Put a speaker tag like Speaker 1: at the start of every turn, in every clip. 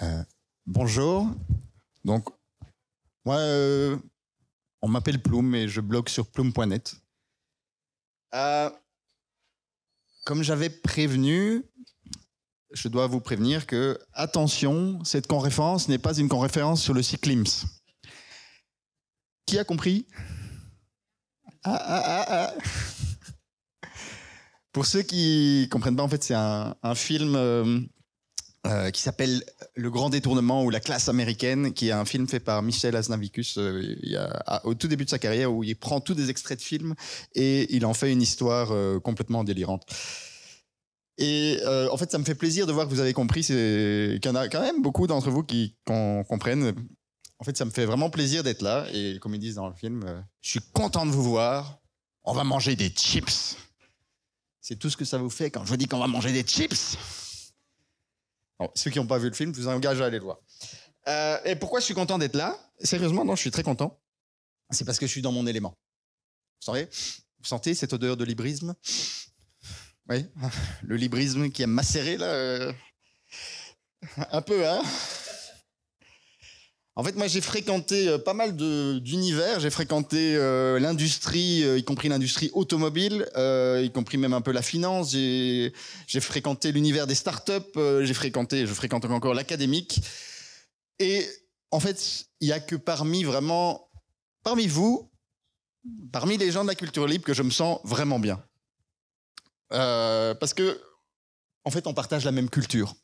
Speaker 1: Euh, bonjour. Donc, moi, euh, on m'appelle Plume et je blogue sur plume.net. Euh, comme j'avais prévenu, je dois vous prévenir que, attention, cette conférence n'est pas une conréférence sur le site CLIMS. Qui a compris ah, ah, ah, Pour ceux qui comprennent pas, en fait, c'est un film euh, qui s'appelle Le Grand Détournement ou La classe américaine, qui est un film fait par Michel Aznavicus euh, il y a, au tout début de sa carrière, où il prend tous des extraits de films et il en fait une histoire euh, complètement délirante. Et en fait, ça me fait plaisir de voir que vous avez compris qu'il y en a quand même beaucoup d'entre vous qui comprennent. En fait, ça me fait vraiment plaisir d'être là. Et comme ils disent dans le film, je suis content de vous voir. On va manger des chips. C'est tout ce que ça vous fait quand je vous dis qu'on va manger des chips ceux qui n'ont pas vu le film, je vous engage à aller le voir. Euh, et pourquoi je suis content d'être là Sérieusement, non, je suis très content. C'est parce que je suis dans mon élément. Vous sentez, vous sentez cette odeur de librisme Oui, le librisme qui a macéré là. Euh, un peu, hein en fait, moi, j'ai fréquenté euh, pas mal d'univers. J'ai fréquenté euh, l'industrie, euh, y compris l'industrie automobile, y compris même un peu la finance. J'ai fréquenté l'univers des startups. j'ai fréquenté, je fréquente encore l'académique. Et en fait, il n'y a que parmi vraiment, parmi vous, parmi les gens de la culture libre, que je me sens vraiment bien. parce que, en fait, on partage la même culture.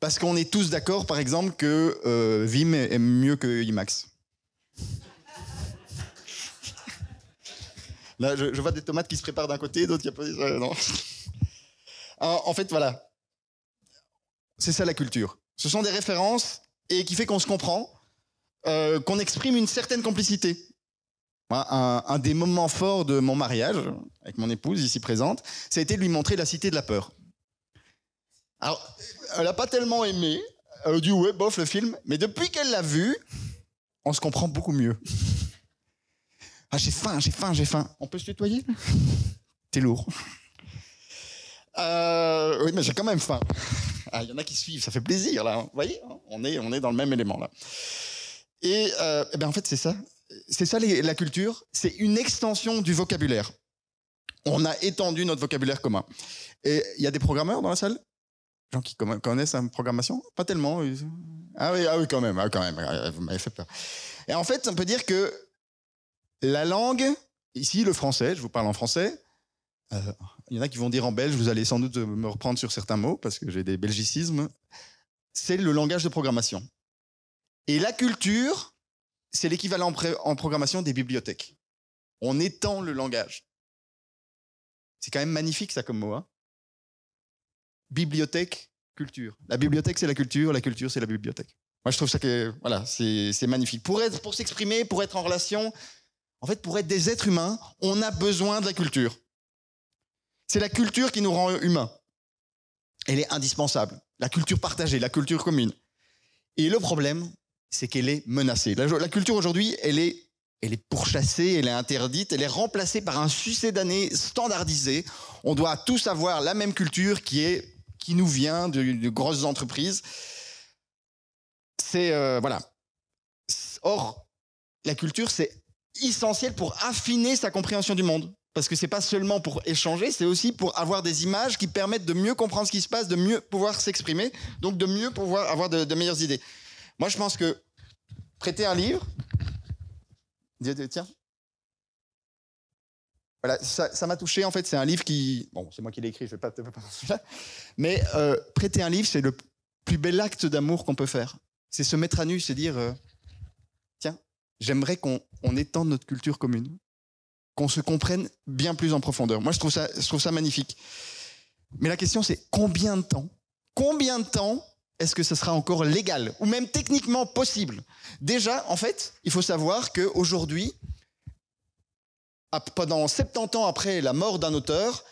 Speaker 1: Parce qu'on est tous d'accord, par exemple, que euh, Vim est mieux que IMAX. Là, je, vois des tomates qui se préparent d'un côté, d'autres qui applaudissent. Euh, non. En fait, voilà. C'est ça la culture. Ce sont des références et qui fait qu'on se comprend, euh, qu'on exprime une certaine complicité. un, des moments forts de mon mariage avec mon épouse ici présente, ça a été de lui montrer la cité de la peur. Alors, elle n'a pas tellement aimé. Elle a dit ouais, bof le film. Mais depuis qu'elle l'a vu, on se comprend beaucoup mieux. Ah, j'ai faim, j'ai faim, j'ai faim. On peut se nettoyer T'es lourd. Euh, oui, mais j'ai quand même faim. Ah, il y en a qui suivent, ça fait plaisir là. Vous voyez, hein, on est, on est dans le même élément là. Et, euh, eh ben en fait, c'est ça. C'est ça la culture. C'est une extension du vocabulaire. On a étendu notre vocabulaire commun. Et il y a des programmeurs dans la salle gens qui connaissent la programmation Pas tellement. Ah oui, ah oui quand même, ah quand même, ah, vous m'avez fait peur. Et en fait, on peut dire que la langue, ici le français, je vous parle en français, euh, il y en a qui vont dire en belge, vous allez sans doute me reprendre sur certains mots, parce que j'ai des belgicismes, c'est le langage de programmation. Et la culture, c'est l'équivalent en programmation des bibliothèques. On étend le langage. C'est quand même magnifique ça comme mot. Hein bibliothèque, culture. La bibliothèque, c'est la culture, la culture, c'est la bibliothèque. Moi, je trouve ça que, voilà, c'est magnifique. Pour être, pour s'exprimer, pour être en relation, en fait, pour être des êtres humains, on a besoin de la culture. C'est la culture qui nous rend humains. Elle est indispensable. La culture partagée, la culture commune. Et le problème, c'est qu'elle est menacée. La, culture aujourd'hui, elle est, elle est pourchassée, elle est interdite, elle est remplacée par un succès d'années standardisé. On doit tous avoir la même culture qui est qui nous vient de, grosses entreprises. C'est euh, voilà. Or, la culture, c'est essentiel pour affiner sa compréhension du monde. Parce que c'est pas seulement pour échanger, c'est aussi pour avoir des images qui permettent de mieux comprendre ce qui se passe, de mieux pouvoir s'exprimer, donc de mieux pouvoir avoir de, de, meilleures idées. Moi, je pense que prêter un livre. Tiens, voilà, ça m'a touché. En fait, c'est un livre qui. Bon, c'est moi qui l'ai écrit, je ne vais pas te Mais euh, prêter un livre, c'est le plus bel acte d'amour qu'on peut faire. C'est se mettre à nu, c'est dire euh, tiens, j'aimerais qu'on étende notre culture commune, qu'on se comprenne bien plus en profondeur. Moi, je trouve ça, je trouve ça magnifique. Mais la question, c'est combien de temps Combien de temps est-ce que ça sera encore légal ou même techniquement possible Déjà, en fait, il faut savoir qu'aujourd'hui, ah, pendant 70 ans après la mort d'un auteur,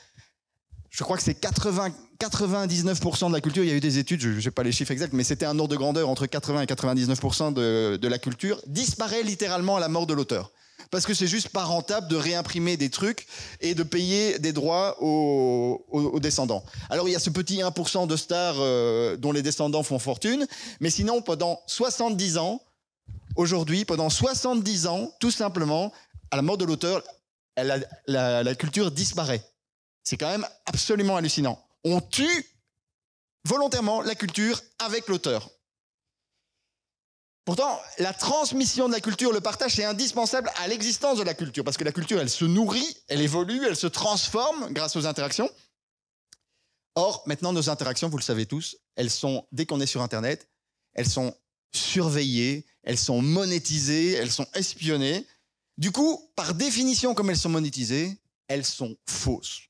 Speaker 1: je crois que c'est 99% de la culture, il y a eu des études, je n'ai pas les chiffres exacts, mais c'était un ordre de grandeur entre 80 et 99% de, la culture, disparaît littéralement à la mort de l'auteur. Parce que c'est juste pas rentable de réimprimer des trucs et de payer des droits aux, descendants. Alors il y a ce petit 1% de stars euh, dont les descendants font fortune, mais sinon pendant 70 ans, aujourd'hui, pendant 70 ans, tout simplement, à la mort de l'auteur, la, culture disparaît. C'est quand même absolument hallucinant. On tue volontairement la culture avec l'auteur. Pourtant, la transmission de la culture, le partage est indispensable à l'existence de la culture, parce que la culture, elle se nourrit, elle évolue, elle se transforme grâce aux interactions. Or, maintenant, nos interactions, vous le savez tous, elles sont, dès qu'on est sur Internet, elles sont surveillées, elles sont monétisées, elles sont espionnées, du coup, par définition, comme elles sont monétisées, elles sont fausses.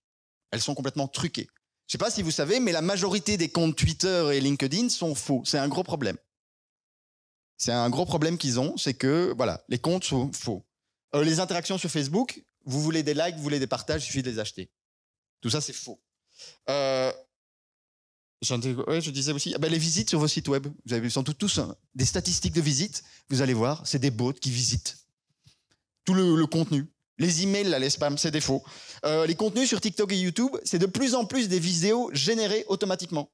Speaker 1: Elles sont complètement truquées. Je ne sais pas si vous savez, mais la majorité des comptes Twitter et LinkedIn sont faux. C'est un gros problème. C'est un gros problème qu'ils ont, c'est que voilà, les comptes sont faux. Euh, les interactions sur Facebook, vous voulez des likes, vous voulez des partages, il suffit de les acheter. Tout ça, c'est faux. Euh, je disais aussi, ah ben, les visites sur vos sites web, vous avez sans doute tous hein, des statistiques de visites, vous allez voir, c'est des bots qui visitent tout le, contenu. Les emails, là, les spams, c'est des faux. Euh, les contenus sur TikTok et YouTube, c'est de plus en plus des vidéos générées automatiquement,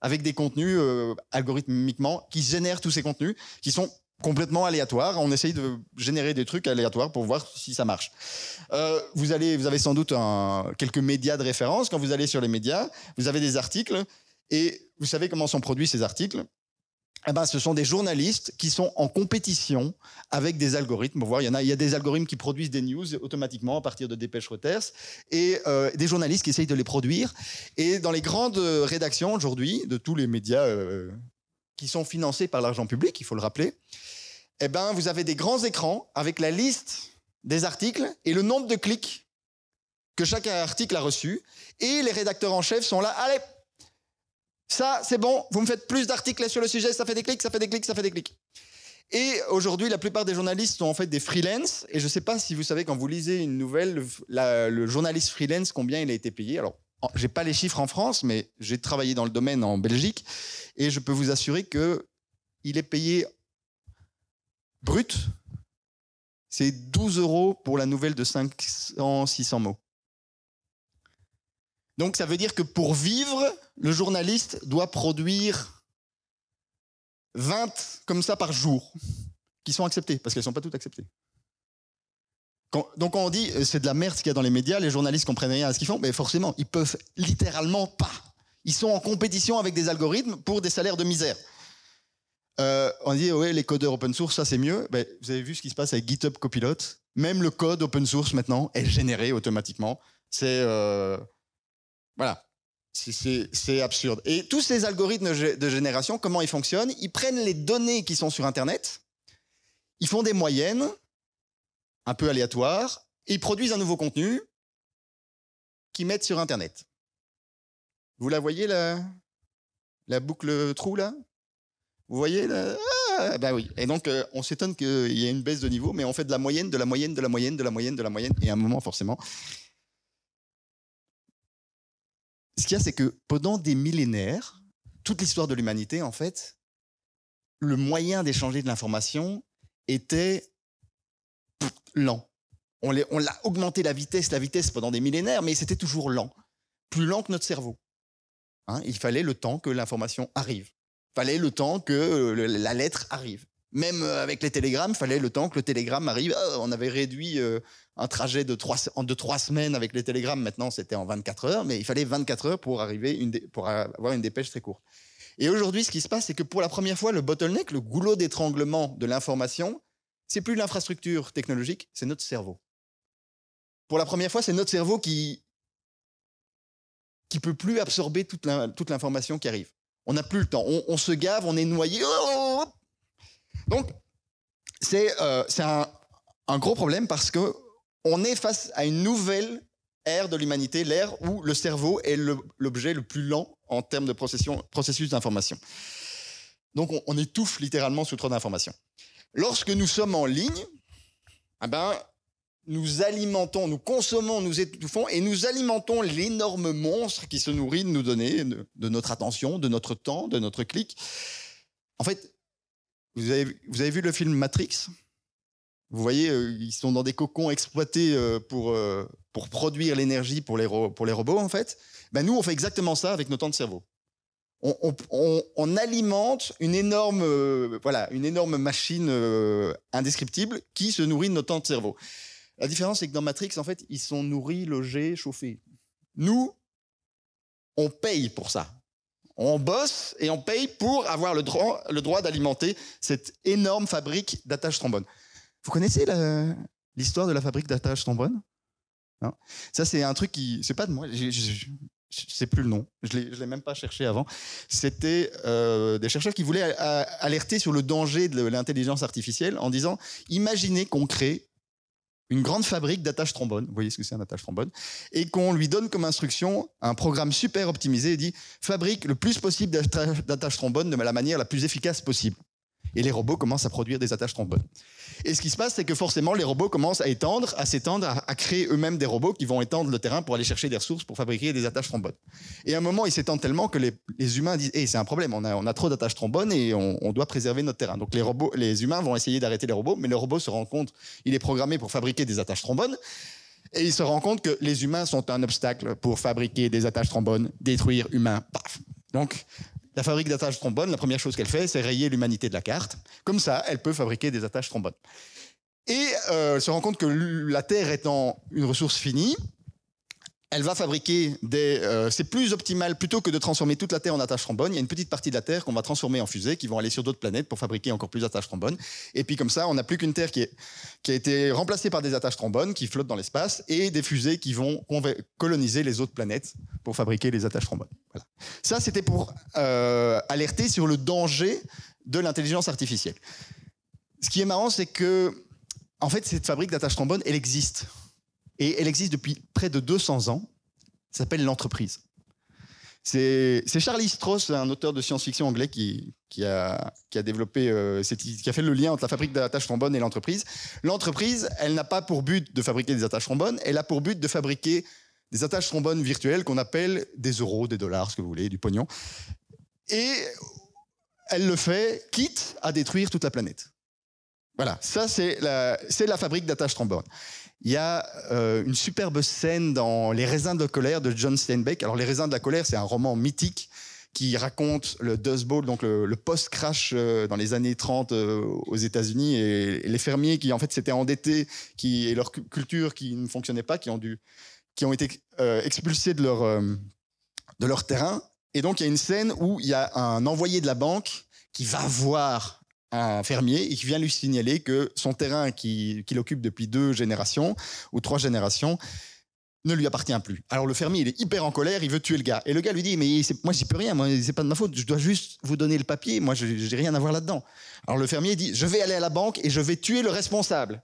Speaker 1: avec des contenus euh, algorithmiquement qui génèrent tous ces contenus, qui sont complètement aléatoires. On essaye de générer des trucs aléatoires pour voir si ça marche. Euh, vous, allez, vous avez sans doute un, quelques médias de référence. Quand vous allez sur les médias, vous avez des articles et vous savez comment sont produits ces articles. Eh ben, ce sont des journalistes qui sont en compétition avec des algorithmes. il y en a, il y a des algorithmes qui produisent des news automatiquement à partir de dépêches Reuters et euh, des journalistes qui essayent de les produire. Et dans les grandes euh, rédactions aujourd'hui de tous les médias euh, qui sont financés par l'argent public, il faut le rappeler, eh ben, vous avez des grands écrans avec la liste des articles et le nombre de clics que chaque article a reçu. Et les rédacteurs en chef sont là, allez, ça, c'est bon, vous me faites plus d'articles sur le sujet, ça fait des clics, ça fait des clics, ça fait des clics. Et aujourd'hui, la plupart des journalistes sont en fait des freelances. Et je ne sais pas si vous savez, quand vous lisez une nouvelle, le, journaliste freelance, combien il a été payé. Alors, j'ai pas les chiffres en France, mais j'ai travaillé dans le domaine en Belgique. Et je peux vous assurer qu'il est payé brut. C'est 12 euros pour la nouvelle de 500, 600 mots. Donc ça veut dire que pour vivre, le journaliste doit produire 20 comme ça par jour, qui sont acceptés, parce qu'elles ne sont pas toutes acceptées. donc quand on dit euh, c'est de la merde ce qu'il y a dans les médias, les journalistes comprennent rien à ce qu'ils font, mais forcément, ils peuvent littéralement pas. Ils sont en compétition avec des algorithmes pour des salaires de misère. Euh, on dit ouais les codeurs open source ça c'est mieux. Mais vous avez vu ce qui se passe avec GitHub Copilot. Même le code open source maintenant est généré automatiquement. C'est euh, voilà. C'est absurde. Et tous ces algorithmes de génération, comment ils fonctionnent Ils prennent les données qui sont sur Internet, ils font des moyennes, un peu aléatoires, et ils produisent un nouveau contenu qu'ils mettent sur Internet. Vous la voyez, la, la boucle trou, là Vous voyez là ah, ben oui. Et donc, euh, on s'étonne qu'il y ait une baisse de niveau, mais on fait de la moyenne, de la moyenne, de la moyenne, de la moyenne, de la moyenne, et à un moment, forcément, ce qu'il y a, c'est que pendant des millénaires, toute l'histoire de l'humanité, en fait, le moyen d'échanger de l'information était lent. On, l'a augmenté la vitesse, la vitesse pendant des millénaires, mais c'était toujours lent. Plus lent que notre cerveau. Hein, il fallait le temps que l'information arrive. Il fallait le temps que euh, la lettre arrive. Même euh, avec les télégrammes, il fallait le temps que le télégramme arrive. Ah, on avait réduit euh, un trajet de trois, semaines avec les télégrammes. Maintenant, c'était en 24 heures, mais il fallait 24 heures pour, arriver pour avoir une dépêche très courte. Et aujourd'hui, ce qui se passe, c'est que pour la première fois, le bottleneck, le goulot d'étranglement de l'information, c'est plus l'infrastructure technologique, c'est notre cerveau. Pour la première fois, c'est notre cerveau qui qui peut plus absorber toute l'information qui arrive. On n'a plus le temps. On, on, se gave, on est noyé. Oh, donc, c'est euh, un, gros problème parce que on est face à une nouvelle ère de l'humanité, l'ère où le cerveau est l'objet le, plus lent en termes de processus d'information. Donc, on, étouffe littéralement sous trop d'informations. Lorsque nous sommes en ligne, ah ben, nous alimentons, nous consommons, nous étouffons et nous alimentons l'énorme monstre qui se nourrit de nous donner, de, notre attention, de notre temps, de notre clic. En fait, vous avez, vu le film Matrix Vous voyez, euh, ils sont dans des cocons exploités euh, pour, euh, pour produire l'énergie pour les, robots, en fait. Ben nous, on fait exactement ça avec nos temps de cerveau. On, alimente une énorme, voilà, une énorme machine indescriptible qui se nourrit de nos temps de cerveau. La différence, c'est que dans Matrix, en fait, ils sont nourris, logés, chauffés. Nous, on paye pour ça. On bosse et on paye pour avoir le droit, le droit d'alimenter cette énorme fabrique d'attaches trombones. Vous connaissez l'histoire de la fabrique d'attaches trombones Ça, c'est un truc qui. C'est pas de moi. Je, sais plus le nom. Je ne l'ai même pas cherché avant. C'était euh, des chercheurs qui voulaient alerter sur le danger de l'intelligence artificielle en disant imaginez qu'on crée une grande fabrique d'attaches trombones, vous voyez ce que c'est un attache trombone, et qu'on lui donne comme instruction un programme super optimisé et dit fabrique le plus possible d'attaches trombones de la manière la plus efficace possible. Et les robots commencent à produire des attaches trombones. Et ce qui se passe, c'est que forcément, les robots commencent à étendre, à s'étendre, à, créer eux-mêmes des robots qui vont étendre le terrain pour aller chercher des ressources pour fabriquer des attaches trombones. Et à un moment, ils s'étendent tellement que les, humains disent, eh, c'est un problème, on a, trop d'attaches trombones et on, doit préserver notre terrain. Donc les, robots, les humains vont essayer d'arrêter les robots, mais le robot se rend compte, il est programmé pour fabriquer des attaches trombones. Et il se rend compte que les humains sont un obstacle pour fabriquer des attaches trombones, détruire humains. Paf. Donc, la fabrique d'attaches trombones, la première chose qu'elle fait, c'est rayer l'humanité de la carte. Comme ça, elle peut fabriquer des attaches trombones. Et euh, elle se rend compte que la Terre étant une ressource finie, elle va fabriquer des... Euh, c'est plus optimal, plutôt que de transformer toute la Terre en attache trombone, il y a une petite partie de la Terre qu'on va transformer en fusées, qui vont aller sur d'autres planètes pour fabriquer encore plus d'attaches trombones. Et puis comme ça, on n'a plus qu'une Terre qui, a été remplacée par des attaches trombones qui flottent dans l'espace et des fusées qui vont coloniser les autres planètes pour fabriquer les attaches trombones. Voilà. Ça, c'était pour euh, alerter sur le danger de l'intelligence artificielle. Ce qui est marrant, c'est que, en fait, cette fabrique d'attaches trombones, elle existe. Et elle existe depuis près de 200 ans. Ça s'appelle l'entreprise. C'est Charlie Strauss, un auteur de science-fiction anglais, qui, qui, a, développé, euh, qui a fait le lien entre la fabrique d'attaches trombones et l'entreprise. L'entreprise, elle n'a pas pour but de fabriquer des attaches trombones, elle a pour but de fabriquer des attaches trombones virtuelles qu'on appelle des euros, des dollars, ce que vous voulez, du pognon. Et elle le fait, quitte à détruire toute la planète. Voilà, ça c'est la, la fabrique d'attaches trombones. Il y a euh, une superbe scène dans Les raisins de colère de John Steinbeck. Alors, Les raisins de la colère, c'est un roman mythique qui raconte le Dust Bowl, donc le, post-crash euh, dans les années 30 euh, aux États-Unis, et, les fermiers qui en fait s'étaient endettés, qui et leur culture qui ne fonctionnait pas, qui ont dû, qui ont été expulsés de leur de leur terrain. Et donc il y a une scène où il y a un envoyé de la banque qui va voir un fermier et qui vient lui signaler que son terrain qu'il occupe depuis deux générations ou trois générations ne lui appartient plus. Alors le fermier, il est hyper en colère, il veut tuer le gars. Et le gars lui dit, mais moi j'y peux rien, moi c'est pas de ma faute, je dois juste vous donner le papier, moi je n'ai rien à voir là-dedans. Alors le fermier dit, je vais aller à la banque et je vais tuer le responsable.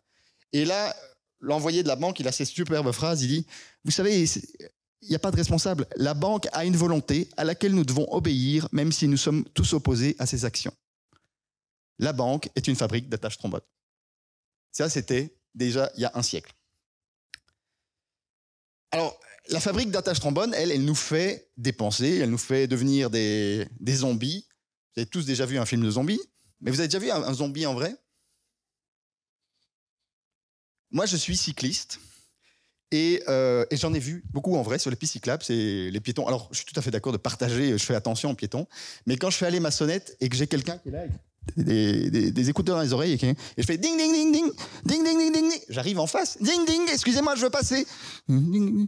Speaker 1: Et là, l'envoyé de la banque, il a cette superbe phrase, il dit, vous savez, il n'y a pas de responsable, la banque a une volonté à laquelle nous devons obéir, même si nous sommes tous opposés à ses actions la banque est une fabrique d'attaches trombones. Ça, c'était déjà il y a un siècle. Alors, la fabrique d'attaches trombones, elle, elle nous fait dépenser, elle nous fait devenir des, zombies. Vous avez tous déjà vu un film de zombies, mais vous avez déjà vu un, zombie en vrai Moi, je suis cycliste. Euh, et, j'en ai vu beaucoup en vrai sur les pistes cyclables, c'est les piétons. Alors, je suis tout à fait d'accord de partager, je fais attention aux piétons, mais quand je fais aller ma sonnette et que j'ai quelqu'un qui est là, des, écouteurs dans les oreilles et, je fais ding ding ding ding ding ding ding ding, j'arrive en face ding ding excusez-moi je veux passer hein,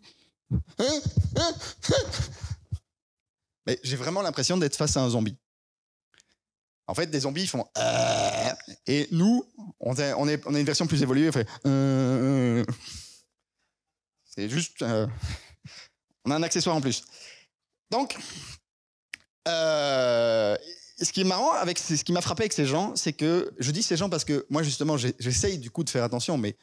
Speaker 1: hein, hein. mais j'ai vraiment l'impression d'être face à un zombie en fait des zombies font euh, et nous on est on a une version plus évoluée on fait euh, euh, c'est juste on a un accessoire en plus donc ce qui est marrant avec ce qui m'a frappé avec ces gens, c'est que je dis ces gens parce que moi justement j'essaye du coup de faire attention, mais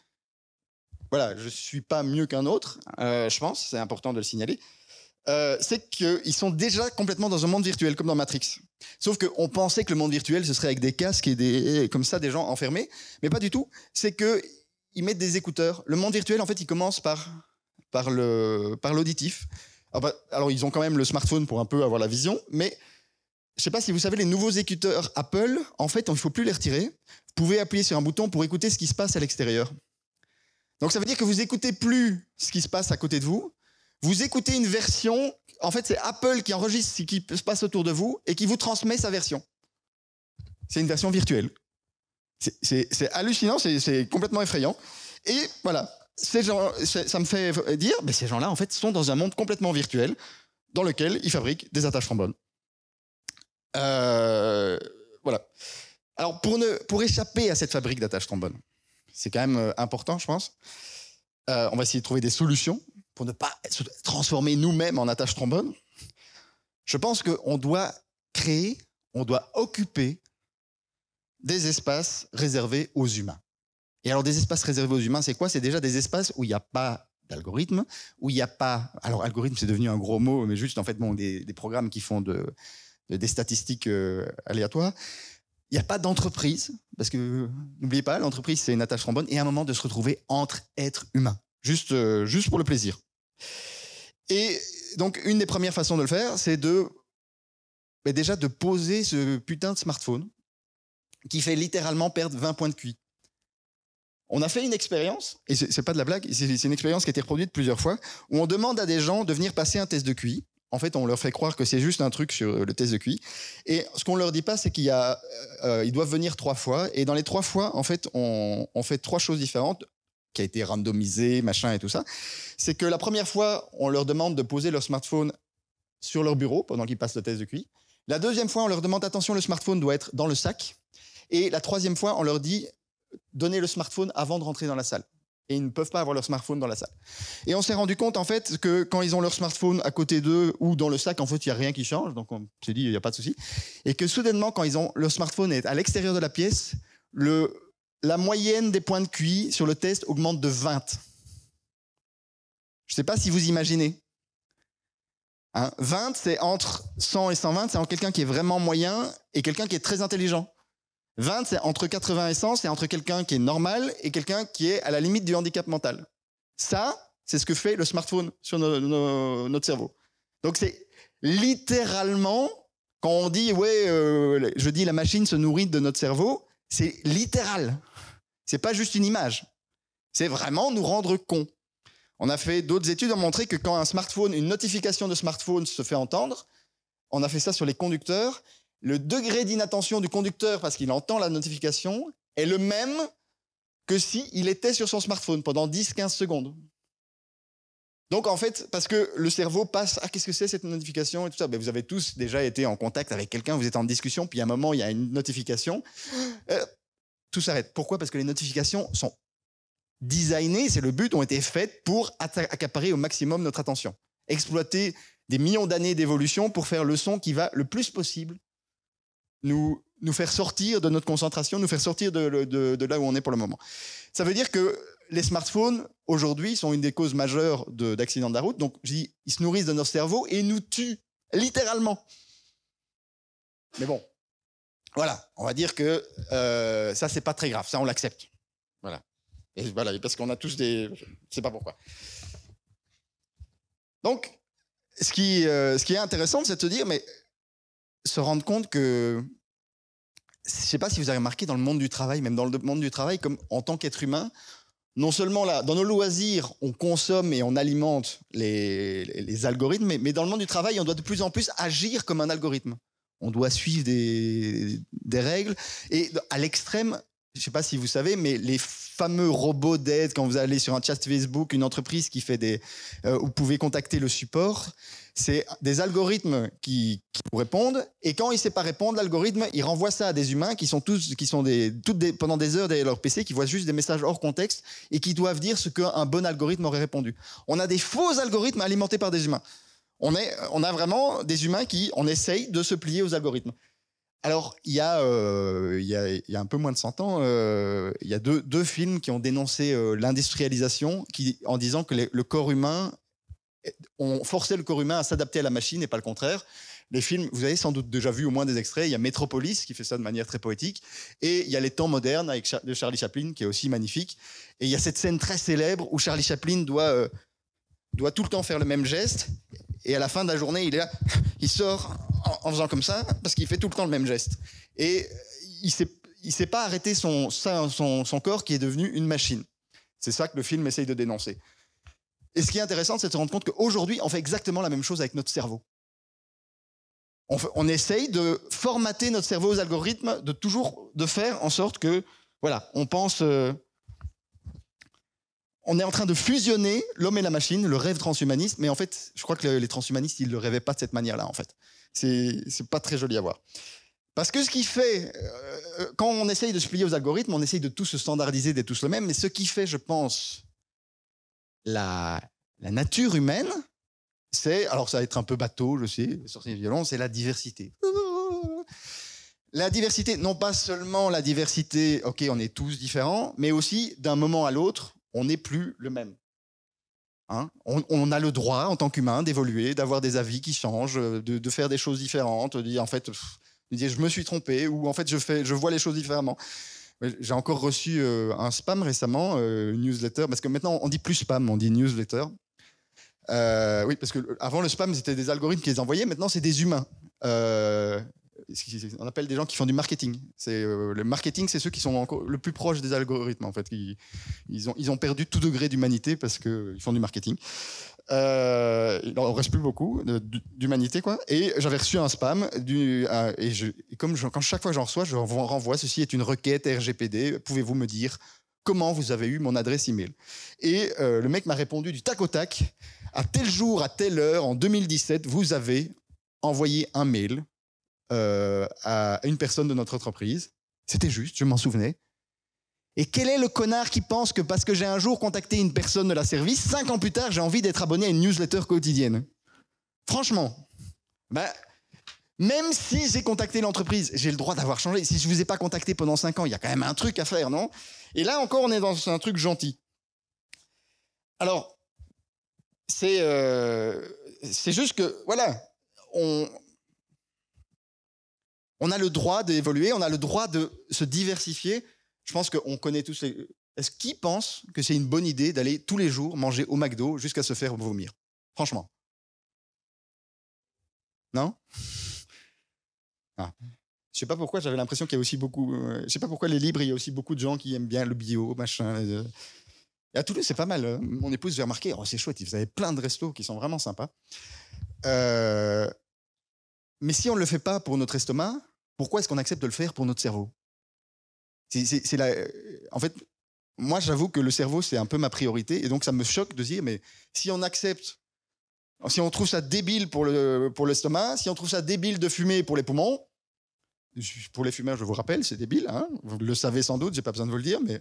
Speaker 1: voilà, je suis pas mieux qu'un autre. Euh, je pense, c'est important de le signaler. Euh, c'est qu'ils sont déjà complètement dans un monde virtuel, comme dans Matrix. Sauf qu'on pensait que le monde virtuel, ce serait avec des casques et des, comme ça, des gens enfermés. Mais pas du tout. C'est qu'ils mettent des écouteurs. Le monde virtuel, en fait, il commence par, par l'auditif. Par ah bah, alors, ils ont quand même le smartphone pour un peu avoir la vision, mais je ne sais pas si vous savez, les nouveaux écouteurs Apple, en fait, il ne faut plus les retirer. Vous pouvez appuyer sur un bouton pour écouter ce qui se passe à l'extérieur. Donc ça veut dire que vous écoutez plus ce qui se passe à côté de vous. Vous écoutez une version. En fait, c'est Apple qui enregistre ce qui se passe autour de vous et qui vous transmet sa version. C'est une version virtuelle. C'est hallucinant, c'est complètement effrayant. Et voilà, ces gens, ça me fait dire, mais ces gens-là, en fait, sont dans un monde complètement virtuel dans lequel ils fabriquent des attaches trombones. Euh, voilà. Alors, pour, ne, pour échapper à cette fabrique d'attache trombone, c'est quand même euh, important, je pense. Euh, on va essayer de trouver des solutions pour ne pas se transformer nous-mêmes en attache trombone. Je pense qu'on doit créer, on doit occuper des espaces réservés aux humains. Et alors, des espaces réservés aux humains, c'est quoi C'est déjà des espaces où il n'y a pas d'algorithme, où il n'y a pas. Alors, algorithme, c'est devenu un gros mot, mais juste, en fait, des programmes qui font de, des statistiques euh, aléatoires. Il n'y a pas d'entreprise, parce que n'oubliez pas, l'entreprise, c'est une attache Trombone, et un moment de se retrouver entre êtres humains, juste, euh, juste pour le plaisir. Et donc, une des premières façons de le faire, c'est de déjà de poser ce putain de smartphone qui fait littéralement perdre 20 points de QI. On a fait une expérience, et c'est pas de la blague, c'est une expérience qui a été reproduite plusieurs fois, où on demande à des gens de venir passer un test de QI, en fait, on leur fait croire que c'est juste un truc sur le test de QI. Et ce qu'on leur dit pas, c'est qu'ils euh, doivent venir trois fois. Et dans les trois fois, en fait, on, fait trois choses différentes qui a été randomisé, machin et tout ça. C'est que la première fois, on leur demande de poser leur smartphone sur leur bureau pendant qu'ils passent le test de QI. La deuxième fois, on leur demande attention, le smartphone doit être dans le sac. Et la troisième fois, on leur dit donnez le smartphone avant de rentrer dans la salle et ils ne peuvent pas avoir leur smartphone dans la salle. Et on s'est rendu compte en fait que quand ils ont leur smartphone à côté d'eux ou dans le sac, en fait, il n'y a rien qui change, donc on s'est dit, il n'y a pas de souci. Et que soudainement, quand ils ont leur smartphone est à l'extérieur de la pièce, la moyenne des points de QI sur le test augmente de 20. Je ne sais pas si vous imaginez. 20, hein, c'est entre 100 et 120, c'est entre quelqu'un qui est vraiment moyen et quelqu'un qui est très intelligent. 20, c'est entre 80 et 100, c'est entre quelqu'un qui est normal et quelqu'un qui est à la limite du handicap mental. Ça, c'est ce que fait le smartphone sur notre cerveau. Donc c'est littéralement, quand on dit, ouais, euh, je dis la machine se nourrit de notre cerveau, c'est littéral. C'est pas juste une image. C'est vraiment nous rendre cons. On a fait d'autres études ont montré que quand un smartphone, une notification de smartphone se fait entendre, on a fait ça sur les conducteurs, le degré d'inattention du conducteur parce qu'il entend la notification est le même que s'il était sur son smartphone pendant 10-15 secondes. Donc en fait, parce que le cerveau passe, ah qu'est-ce que c'est cette notification et tout ça, ben, vous avez tous déjà été en contact avec quelqu'un, vous êtes en discussion, puis à un moment il y a une notification, euh, tout s'arrête. Pourquoi Parce que les notifications sont designées, c'est le but, ont été faites pour accaparer au maximum notre attention, exploiter des millions d'années d'évolution pour faire le son qui va le plus possible nous, nous faire sortir de notre concentration, nous faire sortir de, là où on est pour le moment. Ça veut dire que les smartphones, aujourd'hui, sont une des causes majeures d'accidents de, la route. Donc, je dis, ils se nourrissent de notre cerveau et nous tuent, littéralement. Mais bon, voilà, on va dire que euh, ça, c'est pas très grave, ça, on l'accepte. Voilà. Et voilà, parce qu'on a tous des. Je sais pas pourquoi. Donc, ce qui, euh, ce qui est intéressant, c'est de se dire, mais se rendre compte que je ne sais pas si vous avez remarqué dans le monde du travail, même dans le monde du travail, comme en tant qu'être humain, non seulement là, dans nos loisirs, on consomme et on alimente les, les algorithmes, mais, mais, dans le monde du travail, on doit de plus en plus agir comme un algorithme. On doit suivre des, des règles. Et à l'extrême, je ne sais pas si vous savez, mais les fameux robots d'aide, quand vous allez sur un chat Facebook, une entreprise qui fait des... Euh, vous pouvez contacter le support c'est des algorithmes qui, vous répondent, et quand il ne sait pas répondre, l'algorithme, il renvoie ça à des humains qui sont tous, qui sont des, toutes pendant des heures derrière leur PC, qui voient juste des messages hors contexte et qui doivent dire ce qu'un bon algorithme aurait répondu. On a des faux algorithmes alimentés par des humains. On, est, on a vraiment des humains qui, on essaye de se plier aux algorithmes. Alors, il y, a, euh, il, y a, il y, a, un peu moins de 100 ans, euh, il y a deux, films qui ont dénoncé euh, l'industrialisation en disant que le corps humain on forçait le corps humain à s'adapter à la machine et pas le contraire. Les films, vous avez sans doute déjà vu au moins des extraits. Il y a Metropolis qui fait ça de manière très poétique, et il y a Les Temps modernes avec de Charlie Chaplin qui est aussi magnifique. Et il y a cette scène très célèbre où Charlie Chaplin doit euh, doit tout le temps faire le même geste, et à la fin de la journée, il il sort en, faisant comme ça parce qu'il fait tout le temps le même geste. Et il ne s'est pas arrêté son corps qui est devenu une machine. C'est ça que le film essaye de dénoncer. Et ce qui est intéressant, c'est de se rendre compte qu'aujourd'hui, on fait exactement la même chose avec notre cerveau. On, essaye de formater notre cerveau aux algorithmes, de toujours de faire en sorte que, voilà, on pense. Euh, on est en train de fusionner l'homme et la machine, le rêve transhumaniste, mais en fait, je crois que les transhumanistes, ils ne le rêvaient pas de cette manière-là, en fait. C'est pas très joli à voir. Parce que ce qui fait, euh, quand on essaye de se plier aux algorithmes, on essaye de tous se standardiser, d'être tous le même, mais ce qui fait, je pense, la, nature humaine, c'est, alors ça va être un peu bateau, je sais, les violons, c'est la diversité. La diversité, non pas seulement la diversité, ok, on est tous différents, mais aussi d'un moment à l'autre, on n'est plus le même. Hein, on, a le droit, en tant qu'humain, d'évoluer, d'avoir des avis qui changent, de, faire des choses différentes, de dire en fait, je me suis trompé, ou en fait, je vois les choses différemment. J'ai encore reçu euh, un spam récemment, euh, une newsletter, parce que maintenant on dit plus spam, on dit newsletter. Euh, oui, parce que avant le spam c'était des algorithmes qui les envoyaient, maintenant c'est des humains. on appelle des gens qui font du marketing. C'est le marketing, c'est ceux qui sont le plus proche des algorithmes en fait. Ils, ils ont, ils ont perdu tout degré d'humanité parce qu'ils font du marketing. Euh, il en reste plus beaucoup euh, d'humanité quoi. Et j'avais reçu un spam euh, et, je, comme quand chaque fois j'en reçois, je renvoie ceci est une requête RGPD. Pouvez-vous me dire comment vous avez eu mon adresse email Et euh, le mec m'a répondu du tac au tac à tel jour à telle heure en 2017 vous avez envoyé un mail à une personne de notre entreprise. C'était juste, je m'en souvenais. Et quel est le connard qui pense que parce que j'ai un jour contacté une personne de la service, cinq ans plus tard, j'ai envie d'être abonné à une newsletter quotidienne Franchement, bah, même si j'ai contacté l'entreprise, j'ai le droit d'avoir changé. Si je ne vous ai pas contacté pendant cinq ans, il y a quand même un truc à faire, non Et là encore, on est dans un truc gentil. Alors, c'est euh, juste que, voilà, on, on a le droit d'évoluer, on a le droit de se diversifier je pense qu'on connaît tous Est-ce qui pense que c'est une bonne idée d'aller tous les jours manger au McDo jusqu'à se faire vomir Franchement. Non Je ah. Je sais pas pourquoi j'avais l'impression qu'il y a aussi beaucoup. Euh, je ne sais pas pourquoi les libres, il y a aussi beaucoup de gens qui aiment bien le bio, machin. à Toulouse, c'est pas mal. Hein. Mon épouse j'ai remarqué, oh, c'est chouette, vous avez plein de restos qui sont vraiment sympas. Euh, mais si on ne le fait pas pour notre estomac, pourquoi est-ce qu'on accepte de le faire pour notre cerveau c'est En fait, moi, j'avoue que le cerveau, c'est un peu ma priorité. Et donc, ça me choque de dire, mais si on accepte, si on trouve ça débile pour l'estomac, le, pour si on trouve ça débile de fumer pour les poumons, pour les fumeurs, je vous rappelle, c'est débile. Hein, vous le savez sans doute, j'ai pas besoin de vous le dire, mais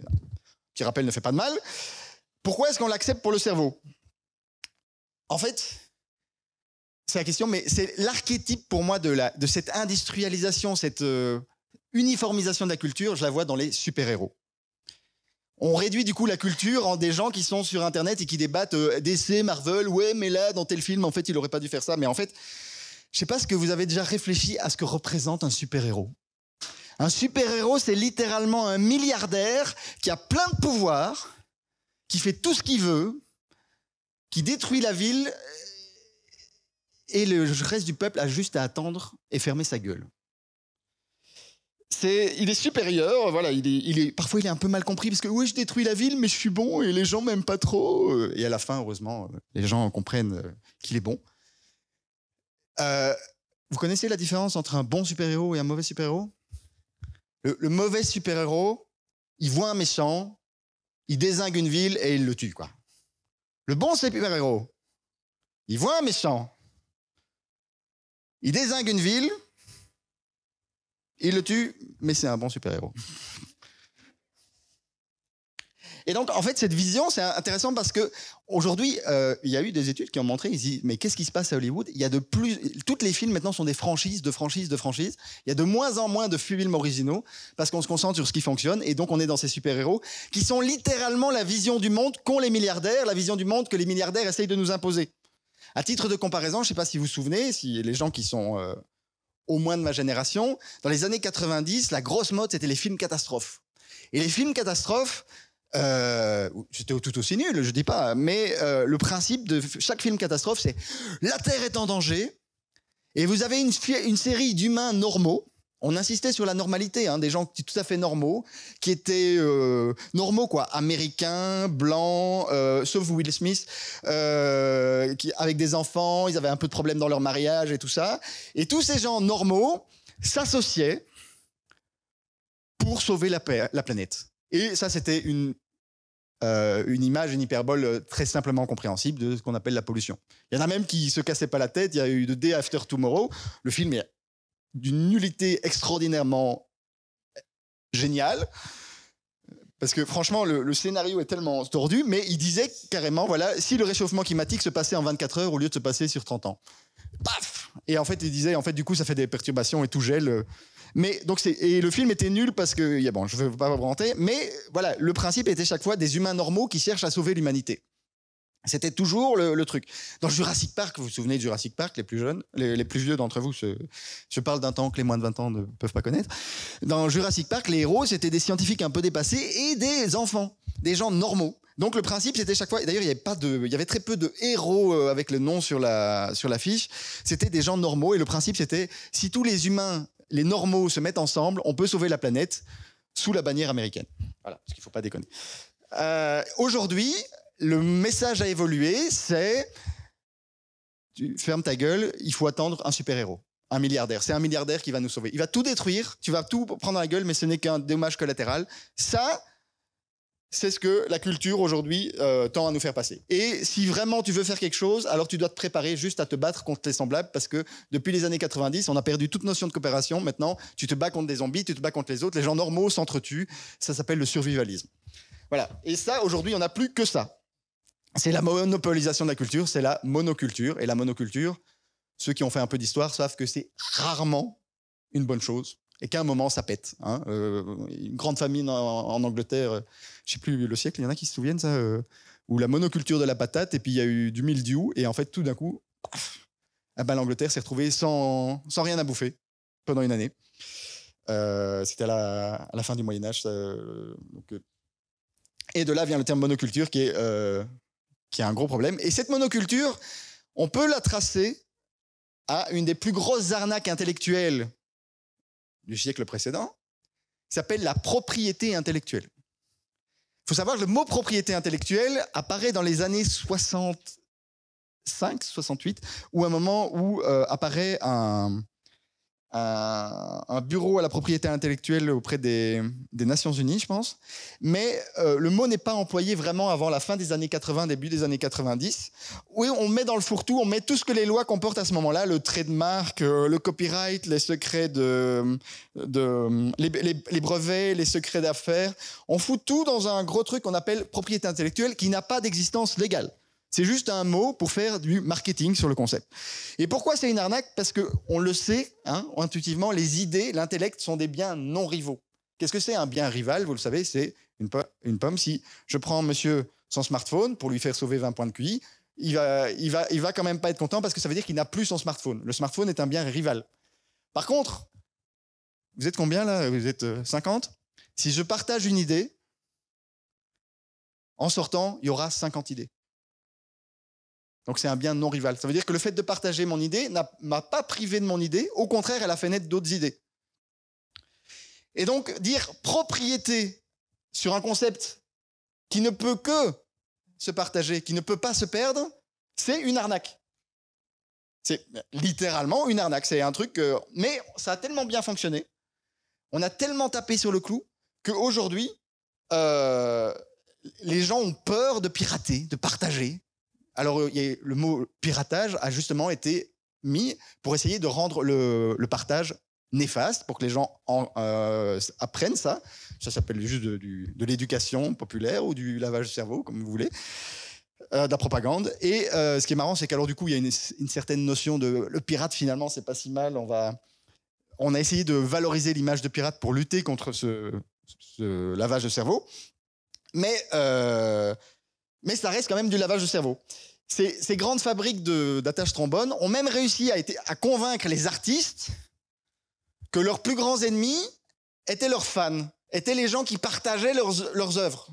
Speaker 1: qui rappel ne fait pas de mal. Pourquoi est-ce qu'on l'accepte pour le cerveau En fait, c'est la question, mais c'est l'archétype pour moi de, la, de cette industrialisation, cette. Euh, uniformisation de la culture, je la vois dans les super-héros. On réduit du coup la culture en des gens qui sont sur Internet et qui débattent euh, DC, Marvel, ouais, mais là, dans tel film, en fait, il aurait pas dû faire ça. Mais en fait, je sais pas ce que vous avez déjà réfléchi à ce que représente un super-héros. Un super-héros, c'est littéralement un milliardaire qui a plein de pouvoirs, qui fait tout ce qu'il veut, qui détruit la ville, et le reste du peuple a juste à attendre et fermer sa gueule il est supérieur, voilà, il parfois il est un peu mal compris parce que oui, je détruis la ville, mais je suis bon et les gens m'aiment pas trop. Et à la fin, heureusement, euh, les gens comprennent euh, qu'il est bon. Euh, vous connaissez la différence entre un bon super-héros et un mauvais super-héros le, mauvais super-héros, il voit un méchant, il désingue une ville et il le tue, quoi. Le bon super-héros, il voit un méchant, il désingue une ville, il le tue, mais c'est un bon super-héros. Et donc, en fait, cette vision, c'est intéressant parce que aujourd'hui, euh, il y a eu des études qui ont montré, ils disent, mais qu'est-ce qui se passe à Hollywood Il y a de plus, toutes les films maintenant sont des franchises, de franchises, de franchises. Il y a de moins en moins de films originaux parce qu'on se concentre sur ce qui fonctionne et donc on est dans ces super-héros qui sont littéralement la vision du monde qu'ont les milliardaires, la vision du monde que les milliardaires essayent de nous imposer. À titre de comparaison, je ne sais pas si vous vous souvenez, si les gens qui sont euh, au moins de ma génération, dans les années 90, la grosse mode, c'était les films catastrophes. Et les films catastrophes, c'était euh, tout aussi nul, je dis pas, mais euh, le principe de chaque film catastrophe, c'est la Terre est en danger, et vous avez une série d'humains normaux on insistait sur la normalité, hein, des gens tout à fait normaux, qui étaient euh, normaux, quoi, américains, blancs, euh, sauf Will Smith, euh, avec des enfants, ils avaient un peu de problèmes dans leur mariage et tout ça. Et tous ces gens normaux s'associaient pour sauver la, planète. Et ça, c'était une image, une hyperbole très simplement compréhensible de ce qu'on appelle la pollution. Il y en a même qui se cassaient pas la tête. Il y a eu The Day After Tomorrow. Le film est d'une nullité extraordinairement géniale. Parce que franchement, le, scénario est tellement tordu, mais il disait carrément, voilà, si le réchauffement climatique se passait en 24 heures au lieu de se passer sur 30 ans. Paf Et en fait, il disait, en fait, du coup, ça fait des perturbations et tout gèle. Mais donc c'est et le film était nul parce que y a bon, je vais pas vous mais voilà, le principe était chaque fois des humains normaux qui cherchent à sauver l'humanité. C'était toujours le, truc. Dans Jurassic Park, vous vous souvenez de Jurassic Park, les plus jeunes, les, plus vieux d'entre vous, se, je parle d'un temps que les moins de 20 ans ne peuvent pas connaître. Dans Jurassic Park, les héros, c'était des scientifiques un peu dépassés et des enfants, des gens normaux. Donc le principe, c'était chaque fois. D'ailleurs, il y avait pas de, il y avait très peu de héros euh, avec le nom sur la sur fiche. C'était des gens normaux et le principe, c'était si tous les humains, les normaux, se mettent ensemble, on peut sauver la planète sous la bannière américaine. Voilà, parce qu'il ne faut pas déconner. Euh, aujourd'hui, le message a évolué, c'est ferme ta gueule, il faut attendre un super-héros, un milliardaire. C'est un milliardaire qui va nous sauver. Il va tout détruire, tu vas tout prendre dans la gueule, mais ce n'est qu'un dommage collatéral. Ça, c'est ce que la culture aujourd'hui euh, tend à nous faire passer. Et si vraiment tu veux faire quelque chose, alors tu dois te préparer juste à te battre contre tes semblables, parce que depuis les années 90, on a perdu toute notion de coopération. Maintenant, tu te bats contre des zombies, tu te bats contre les autres, les gens normaux s'entretuent. Ça s'appelle le survivalisme. Voilà. Et ça, aujourd'hui, on n'a plus que ça. C'est la monopolisation de la culture, c'est la monoculture. Et la monoculture, ceux qui ont fait un peu d'histoire savent que c'est rarement une bonne chose et qu'à un moment, ça pète. Hein. Euh, une grande famine en, Angleterre, euh, je ne sais plus le siècle, il y en a qui se souviennent, ça, euh, où la monoculture de la patate, et puis il y a eu du mildiou, et en fait, tout d'un coup, ah ben, l'Angleterre s'est retrouvée sans, sans, rien à bouffer pendant une année. C'était à, la, fin du Moyen Âge. et de là vient le terme monoculture, qui est qui est un gros problème. Et cette monoculture, on peut la tracer à une des plus grosses arnaques intellectuelles du siècle précédent, qui s'appelle la propriété intellectuelle. Il faut savoir que le mot propriété intellectuelle apparaît dans les années 65, 68, ou un moment où euh, apparaît un, un, bureau à la propriété intellectuelle auprès des, Nations Unies, je pense. Mais euh, le mot n'est pas employé vraiment avant la fin des années 80, début des années 90. Oui, on met dans le fourre-tout, on met tout ce que les lois comportent à ce moment-là, le trademark, euh, le copyright, les secrets de... les brevets, les secrets d'affaires. On fout tout dans un gros truc qu'on appelle propriété intellectuelle qui n'a pas d'existence légale. C'est juste un mot pour faire du marketing sur le concept. Et pourquoi c'est une arnaque Parce que on le sait, hein, intuitivement, les idées, l'intellect sont des biens non rivaux. Qu'est-ce que c'est un bien rival Vous le savez, c'est une, pomme. Si je prends monsieur son smartphone pour lui faire sauver 20 points de QI, il va, il va, il va quand même pas être content parce que ça veut dire qu'il n'a plus son smartphone. Le smartphone est un bien rival. Par contre, vous êtes combien là Vous êtes 50 euh, Si je partage une idée, en sortant, il y aura 50 idées. Donc c'est un bien non rival. Ça veut dire que le fait de partager mon idée m'a pas privé de mon idée, au contraire, elle a fait naître d'autres idées. Et donc dire propriété sur un concept qui ne peut que se partager, qui ne peut pas se perdre, c'est une arnaque. C'est littéralement une arnaque. C'est un truc euh, Mais ça a tellement bien fonctionné, on a tellement tapé sur le clou qu'aujourd'hui, euh, les gens ont peur de pirater, de partager, alors, euh, le mot piratage a justement été mis pour essayer de rendre le, le partage néfaste pour que les gens en, euh, apprennent ça. Ça s'appelle juste de, l'éducation populaire ou du lavage de cerveau, comme vous voulez, euh, de la propagande. Et ce qui est marrant, c'est qu'alors du coup, il y a une, certaine notion de le pirate finalement, c'est pas si mal. On va, on a essayé de valoriser l'image de pirate pour lutter contre ce, ce lavage de cerveau. Mais mais ça reste quand même du lavage de cerveau. Ces, ces grandes fabriques d'attaches trombones ont même réussi à, été, à convaincre les artistes que leurs plus grands ennemis étaient leurs fans, étaient les gens qui partageaient leurs, leurs œuvres.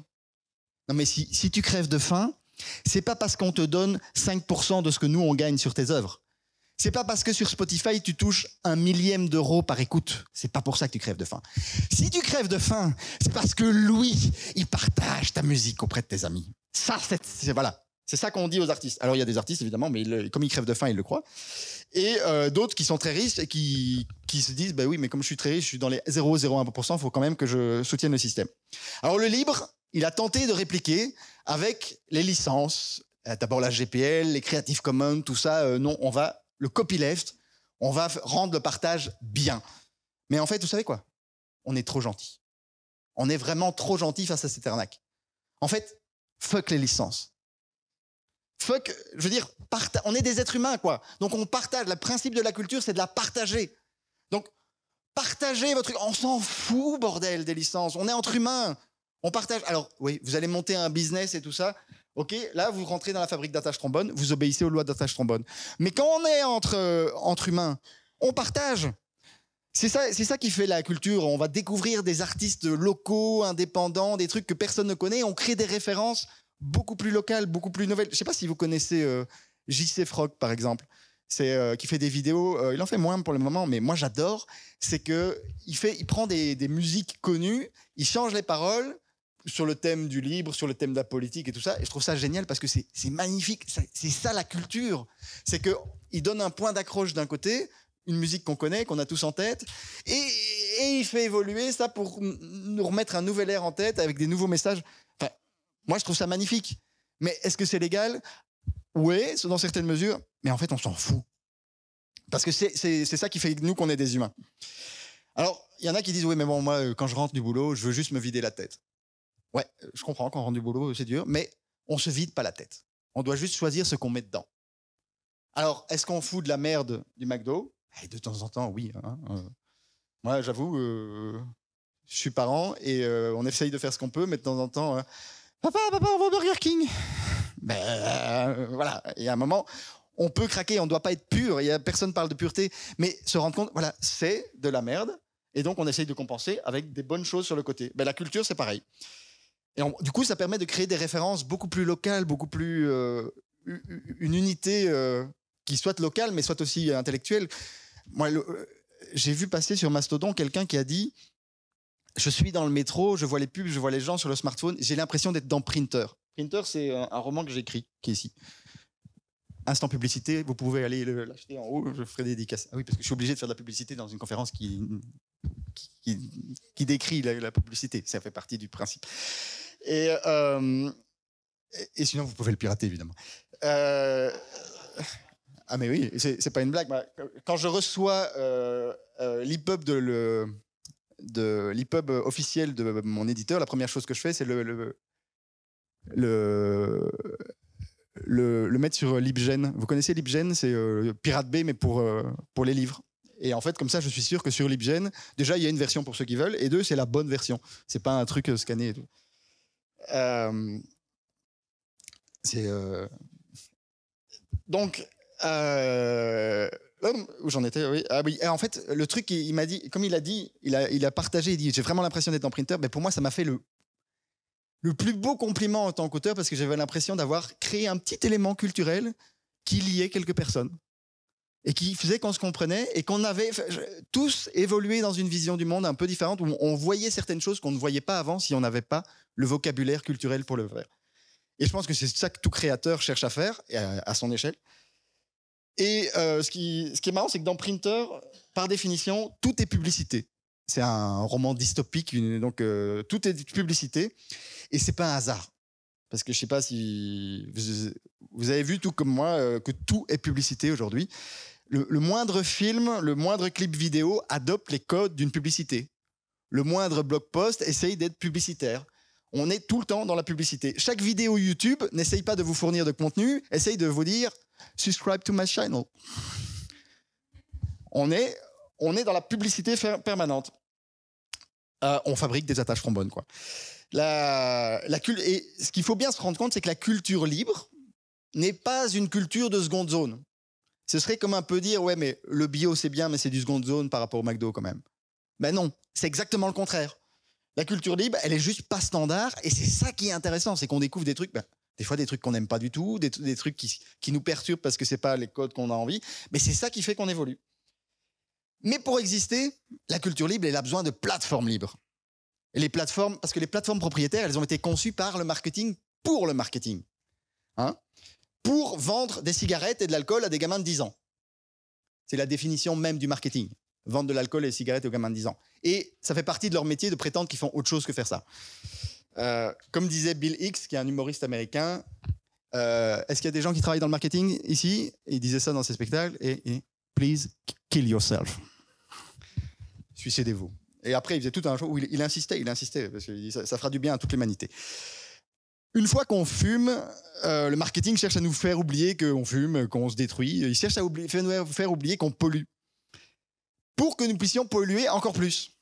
Speaker 1: Non mais si, si tu crèves de faim, c'est pas parce qu'on te donne 5% de ce que nous on gagne sur tes œuvres. C'est pas parce que sur Spotify tu touches un millième d'euros par écoute. C'est pas pour ça que tu crèves de faim. Si tu crèves de faim, c'est parce que Louis, il partage ta musique auprès de tes amis. Ça, c'est voilà. C'est ça qu'on dit aux artistes. Alors il y a des artistes évidemment, mais comme ils crèvent de faim, ils le croient. Et euh, d'autres qui sont très riches et qui, se disent, bah oui, mais comme je suis très riche, je suis dans les 0,01%, il faut quand même que je soutienne le système. Alors le libre, il a tenté de répliquer avec les licences, euh, d'abord la GPL, les Creative Commons, tout ça. Euh, non, on va le copyleft, on va rendre le partage bien. Mais en fait, vous savez quoi On est trop gentil. On est vraiment trop gentil face à cette arnaque. En fait, Fuck les licences. Fuck, je veux dire, on est des êtres humains, quoi. Donc on partage. Le principe de la culture, c'est de la partager. Donc, partagez votre On s'en fout, bordel, des licences. On est entre humains. On partage. Alors, oui, vous allez monter un business et tout ça. OK, là, vous rentrez dans la fabrique d'attache trombone, vous obéissez aux lois d'attache trombone. Mais quand on est entre, euh, entre humains, on partage. C'est ça, qui fait la culture. On va découvrir des artistes locaux, indépendants, des trucs que personne ne connaît. On crée des références beaucoup plus locales, beaucoup plus nouvelles. Je ne sais pas si vous connaissez euh, JC Frog, par exemple. Euh, qui fait des vidéos. Euh, il en fait moins pour le moment, mais moi j'adore. C'est que il fait, il prend des, musiques connues, il change les paroles sur le thème du libre, sur le thème de la politique et tout ça. Et je trouve ça génial parce que c'est magnifique. C'est ça la culture. C'est que il donne un point d'accroche d'un côté une musique qu'on connaît, qu'on a tous en tête, et, il fait évoluer ça pour nous remettre un nouvel air en tête avec des nouveaux messages. Enfin, moi, je trouve ça magnifique. Mais est-ce que c'est légal Oui, dans certaines mesures, mais en fait, on s'en fout. Parce que c'est ça qui fait nous qu'on est des humains. Alors, il y en a qui disent, oui, mais bon, moi, euh, quand je rentre du boulot, je veux juste me vider la tête. Ouais, euh, je comprends, quand on rentre du boulot, c'est dur, mais on se vide pas la tête. On doit juste choisir ce qu'on met dedans. Alors, est-ce qu'on fout de la merde du McDo eh, de temps en temps, oui. Hein, hein, euh. Moi, j'avoue, euh, je suis parent et euh, on essaye de faire ce qu'on peut, mais de temps en temps, hein, papa, papa, on va au Burger King. ben voilà. y a un moment, on peut craquer, on ne doit pas être pur. personne personne parle de pureté, mais se rendre compte, voilà, c'est de la merde. Et donc, on essaye de compenser avec des bonnes choses sur le côté. Ben, la culture, c'est pareil. Et du coup, ça permet de créer des références beaucoup plus locales, beaucoup plus une unité qui soit locale, mais soit aussi intellectuelle. Moi, euh, j'ai vu passer sur Mastodon quelqu'un qui a dit Je suis dans le métro, je vois les pubs, je vois les gens sur le smartphone, j'ai l'impression d'être dans Printer. Printer, c'est euh, un, roman que j'écris, qui est ici. Instant publicité, vous pouvez aller l'acheter en haut, je ferai des dédicaces. Ah oui, parce que je suis obligé de faire de la publicité dans une conférence qui, qui, décrit la, publicité. Ça fait partie du principe. Et, euh, et, et sinon, vous pouvez le pirater, évidemment. Euh, ah mais oui, c'est pas une blague. Quand je reçois euh, euh de le de officiel de mon éditeur, la première chose que je fais, c'est le mettre sur euh, LibGen. Vous connaissez LibGen, c'est euh, Pirate Bay mais pour pour les livres. Et en fait, comme ça, je suis sûr que sur LibGen, déjà, il y a une version pour ceux qui veulent, et deux, c'est la bonne version. C'est pas un truc scanné et tout. c'est donc euh, oh, où j'en étais, oui. Ah oui. en fait, le truc, il, m'a dit, comme il a dit, il a, partagé, il dit J'ai vraiment l'impression d'être en printer. Mais pour moi, ça m'a fait le, le plus beau compliment en tant qu'auteur parce que j'avais l'impression d'avoir créé un petit élément culturel qui liait quelques personnes et qui faisait qu'on se comprenait et qu'on avait tous évolué dans une vision du monde un peu différente où on voyait certaines choses qu'on ne voyait pas avant si on n'avait pas le vocabulaire culturel pour le faire. Et je pense que c'est ça que tout créateur cherche à faire à son échelle. Et euh, ce, qui, ce qui est marrant, c'est que dans Printer, par définition, tout est publicité. C'est un roman dystopique, donc euh, tout est publicité. Et c'est pas un hasard. Parce que je sais pas si vous, avez vu, tout comme moi, euh, que tout est publicité aujourd'hui. Le, le moindre film, le moindre clip vidéo adopte les codes d'une publicité. Le moindre blog post essaye d'être publicitaire. On est tout le temps dans la publicité. Chaque vidéo YouTube n'essaye pas de vous fournir de contenu, essaye de vous dire subscribe to my channel. On est, on est dans la publicité permanente. Euh, on fabrique des attaches trombones, quoi. La, la et ce qu'il faut bien se rendre compte, c'est que la culture libre n'est pas une culture de seconde zone. Ce serait comme un peu dire, ouais, mais le bio, c'est bien, mais c'est du seconde zone par rapport au McDo quand même. Ben non, c'est exactement le contraire. La culture libre, elle est juste pas standard, et c'est ça qui est intéressant, c'est qu'on découvre des trucs. Ben, des fois des trucs qu'on n'aime pas du tout, des, trucs qui, nous perturbent parce que c'est pas les codes qu'on a envie, mais c'est ça qui fait qu'on évolue. Mais pour exister, la culture libre, elle a besoin de plateformes libres. Et les plateformes, parce que les plateformes propriétaires, elles ont été conçues par le marketing pour le marketing. Hein pour vendre des cigarettes et de l'alcool à des gamins de 10 ans. C'est la définition même du marketing. Vendre de l'alcool et des cigarettes aux gamins de 10 ans. Et ça fait partie de leur métier de prétendre qu'ils font autre chose que faire ça. Euh, comme disait Bill Hicks, qui est un humoriste américain, euh, est-ce qu'il y a des gens qui travaillent dans le marketing ici Il disait ça dans ses spectacles et, please kill yourself. Suicidez-vous. Et après, il faisait tout un show où il, insistait, il insistait, parce qu'il ça, fera du bien à toute l'humanité. Une fois qu'on fume, euh, le marketing cherche à nous faire oublier qu'on fume, qu'on se détruit. Il cherche à nous faire oublier qu'on pollue. Pour que nous puissions polluer encore plus.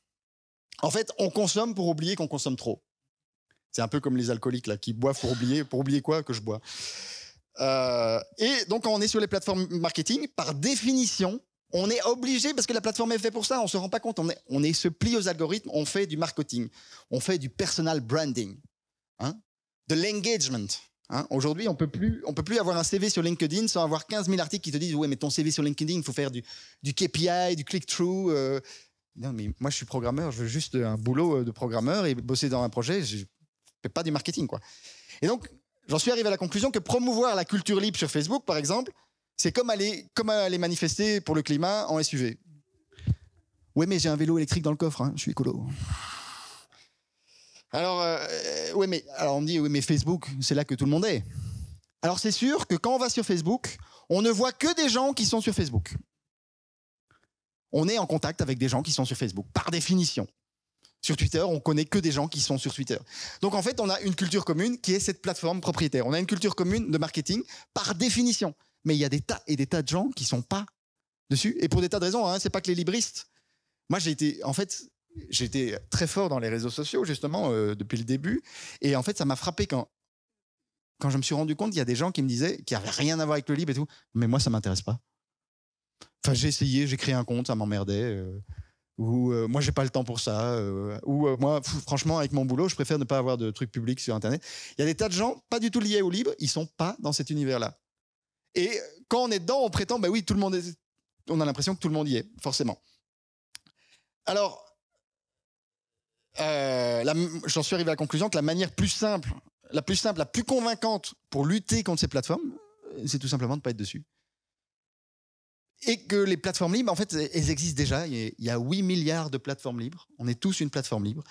Speaker 1: En fait, on consomme pour oublier qu'on consomme trop. C'est un peu comme les alcooliques là qui boivent pour oublier, pour oublier quoi que je bois. Euh, et donc quand on est sur les plateformes marketing, par définition, on est obligé parce que la plateforme est faite pour ça. On se rend pas compte. On est, on est se plie aux algorithmes. On fait du marketing. On fait du personal branding, hein, de l'engagement. Hein. Aujourd'hui, on peut plus, on peut plus avoir un CV sur LinkedIn sans avoir 15 000 articles qui te disent ouais, mais ton CV sur LinkedIn, il faut faire du, du KPI, du click-through. Euh. Non, mais moi, je suis programmeur. Je veux juste un boulot euh, de programmeur et bosser dans un projet pas du marketing, quoi. Et donc, j'en suis arrivé à la conclusion que promouvoir la culture libre sur Facebook, par exemple, c'est comme aller, comme aller manifester pour le climat en SUV. Oui, mais j'ai un vélo électrique dans le coffre, hein, je suis écolo. Alors, euh, mais, alors on me dit, oui, mais Facebook, c'est là que tout le monde est. Alors c'est sûr que quand on va sur Facebook, on ne voit que des gens qui sont sur Facebook. On est en contact avec des gens qui sont sur Facebook, par définition sur Twitter, on connaît que des gens qui sont sur Twitter. Donc en fait, on a une culture commune qui est cette plateforme propriétaire. On a une culture commune de marketing par définition. Mais il y a des tas et des tas de gens qui sont pas dessus et pour des tas de raisons. ce hein, c'est pas que les libristes. Moi, j'ai été en fait, très fort dans les réseaux sociaux justement euh, depuis le début et en fait, ça m'a frappé quand quand je me suis rendu compte, il y a des gens qui me disaient qu'il qui avait rien à voir avec le libre et tout, mais moi ça m'intéresse pas. Enfin, j'ai essayé, j'ai créé un compte, ça m'emmerdait. Euh ou moi, euh, moi j'ai pas le temps pour ça, euh, ou euh, moi franchement avec mon boulot je préfère ne pas avoir de trucs publics sur Internet. Il y a des tas de gens pas du tout liés au libre, ils sont pas dans cet univers-là. Et quand on est dedans, on prétend ben oui tout le monde est... on a l'impression que tout le monde y est forcément. Alors j'en suis arrivé à la conclusion que la manière plus simple, la plus simple, la plus convaincante pour lutter contre ces plateformes, c'est tout simplement de pas être dessus et que les plateformes libres, en fait, elles existent déjà. Il y a 8 milliards de plateformes libres. On est tous une plateforme libre.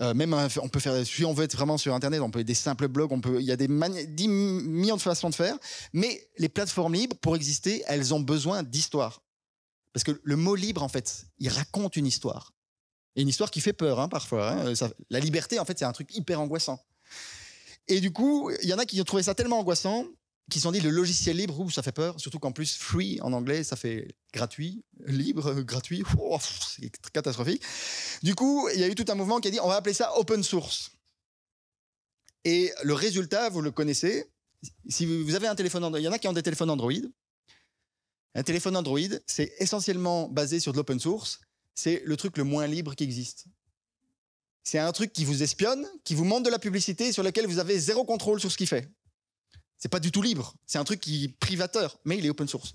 Speaker 1: Euh, même euh, on peut faire, si on veut être vraiment sur Internet, on peut être des simples blogs, on peut, il y a des 10 millions de façons de faire. Mais les plateformes libres, pour exister, elles ont besoin d'histoire. Parce que le mot libre, en fait, il raconte une histoire. Et une histoire qui fait peur, hein, parfois. Hein. Euh, la liberté, en fait, c'est un truc hyper angoissant. Et du coup, il y en a qui ont trouvé ça tellement angoissant qui sont dit le logiciel libre, ou ça fait peur, surtout qu'en plus free en anglais, ça fait gratuit, libre, gratuit, c'est catastrophique. Du coup, il y a eu tout un mouvement qui a dit on va appeler ça open source. Et le résultat, vous le connaissez, si vous avez un téléphone il y en a qui ont des téléphones Android. Un téléphone Android, c'est essentiellement basé sur de l'open source, c'est le truc le moins libre qui existe. C'est un truc qui vous espionne, qui vous montre de la publicité sur lequel vous avez zéro contrôle sur ce qu'il fait. C'est pas du tout libre. C'est un truc qui est privateur, mais il est open source.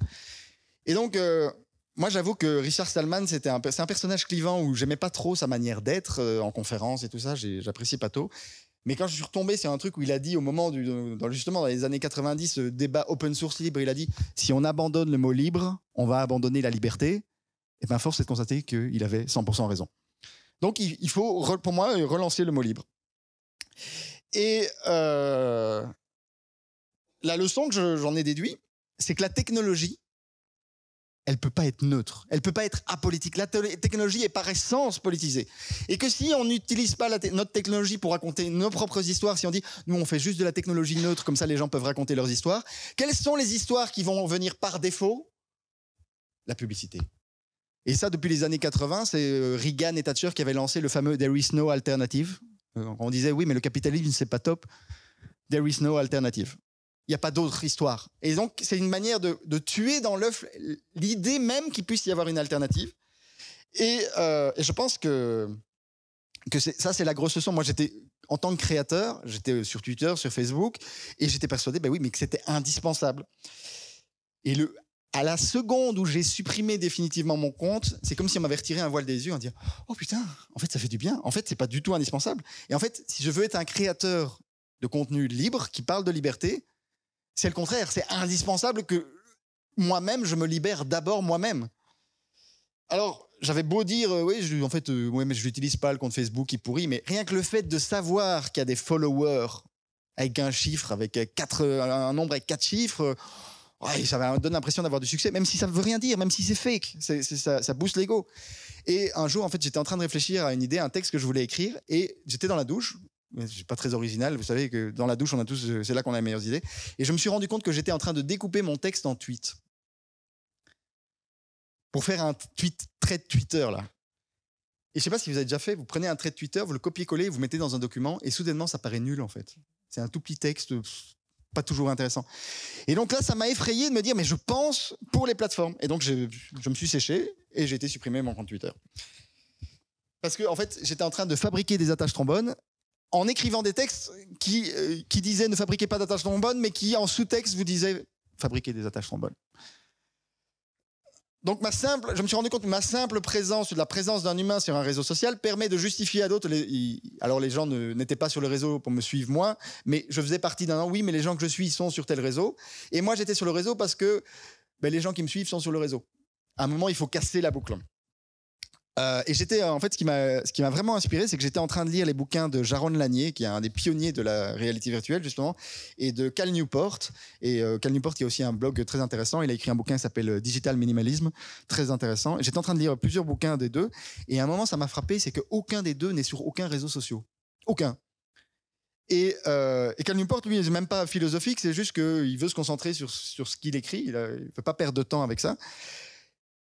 Speaker 1: Et donc, euh, moi, j'avoue que Richard Stallman, c'était un, c'est un personnage clivant où j'aimais pas trop sa manière d'être euh, en conférence et tout ça. J'apprécie pas tôt. Mais quand je suis retombé c'est un truc où il a dit au moment du, justement dans les années 90, ce euh, débat open source libre, il a dit si on abandonne le mot libre, on va abandonner la liberté. Et bien, force est de constater qu'il avait 100% raison. Donc, il, faut, pour moi, relancer le mot libre. Et, la leçon que j'en ai déduit, c'est que la technologie, elle peut pas être neutre, elle peut pas être apolitique. La technologie est par essence politisée. Et que si on n'utilise pas notre technologie pour raconter nos propres histoires, si on dit nous on fait juste de la technologie neutre, comme ça les gens peuvent raconter leurs histoires, quelles sont les histoires qui vont venir par défaut La publicité. Et ça, depuis les années 80, c'est euh, Reagan et Thatcher qui avaient lancé le fameux There is no alternative. Euh, on disait oui, mais le capitalisme, c'est pas top. There is no alternative il n'y a pas d'autre histoire. Et donc, c'est une manière de, tuer dans l'œuf l'idée même qu'il puisse y avoir une alternative. Et, euh, je pense que, que ça, c'est la grosse leçon. Moi, j'étais, en tant que créateur, j'étais euh, sur Twitter, sur Facebook, et j'étais persuadé, ben oui, mais que c'était indispensable. Et le, à la seconde où j'ai supprimé définitivement mon compte, c'est comme si on m'avait retiré un voile des yeux en disant Oh putain, en fait, ça fait du bien. En fait, c'est pas du tout indispensable. Et en fait, si je veux être un créateur de contenu libre qui parle de liberté, c'est le contraire. C'est indispensable que moi-même, je me libère d'abord moi-même. Alors, j'avais beau dire, euh, oui, en fait, euh, mais je n'utilise pas le compte Facebook, il pourrit, mais rien que le fait de savoir qu'il y a des followers avec un chiffre, avec euh, quatre, un nombre avec quatre chiffres, ouais, ça donne l'impression d'avoir du succès, même si ça ne veut rien dire, même si c'est fake, ça, booste l'ego. Et un jour, en fait, j'étais en train de réfléchir à une idée, un texte que je voulais écrire, et j'étais dans la douche, je pas très original, vous savez que dans la douche, on a tous, euh, c'est là qu'on a les meilleures idées. Et je me suis rendu compte que j'étais en train de découper mon texte en tweets. Pour faire un tweet, trait de Twitter, là. Et je sais pas si vous avez déjà fait, vous prenez un trait de Twitter, vous le copiez-collez, vous mettez dans un document, et soudainement, ça paraît nul, en fait. C'est un tout petit texte, pas toujours intéressant. Et donc là, ça m'a effrayé de me dire, mais je pense pour les plateformes. Et donc, je, je me suis séché, et j'ai été supprimé mon compte Twitter. Parce que, en fait, j'étais en train de fabriquer des attaches trombones en écrivant des textes qui, euh, disaient ne fabriquez pas d'attaches trombones, mais qui en sous-texte vous disaient fabriquez des attaches trombones. Donc ma simple, je me suis rendu compte que ma simple présence, la présence d'un humain sur un réseau social permet de justifier à d'autres. alors les gens n'étaient pas sur le réseau pour me suivre moi, mais je faisais partie d'un. Oui, mais les gens que je suis sont sur tel réseau. Et moi j'étais sur le réseau parce que ben, les gens qui me suivent sont sur le réseau. À un moment, il faut casser la boucle. Euh, et j'étais, euh, en fait, ce qui m'a, vraiment inspiré, c'est que j'étais en train de lire les bouquins de Jaron Lanier, qui est un des pionniers de la réalité virtuelle, justement, et de Cal Newport. Et euh, Cal Newport, y a aussi un blog très intéressant. Il a écrit un bouquin qui s'appelle Digital Minimalisme, très intéressant. J'étais en train de lire plusieurs bouquins des deux. Et à un moment, ça m'a frappé, c'est qu'aucun des deux n'est sur aucun réseau social. Aucun. Et, Cal Newport, lui, n'est même pas philosophique, c'est juste qu'il veut se concentrer sur, sur ce qu'il écrit, il ne veut pas perdre de temps avec ça.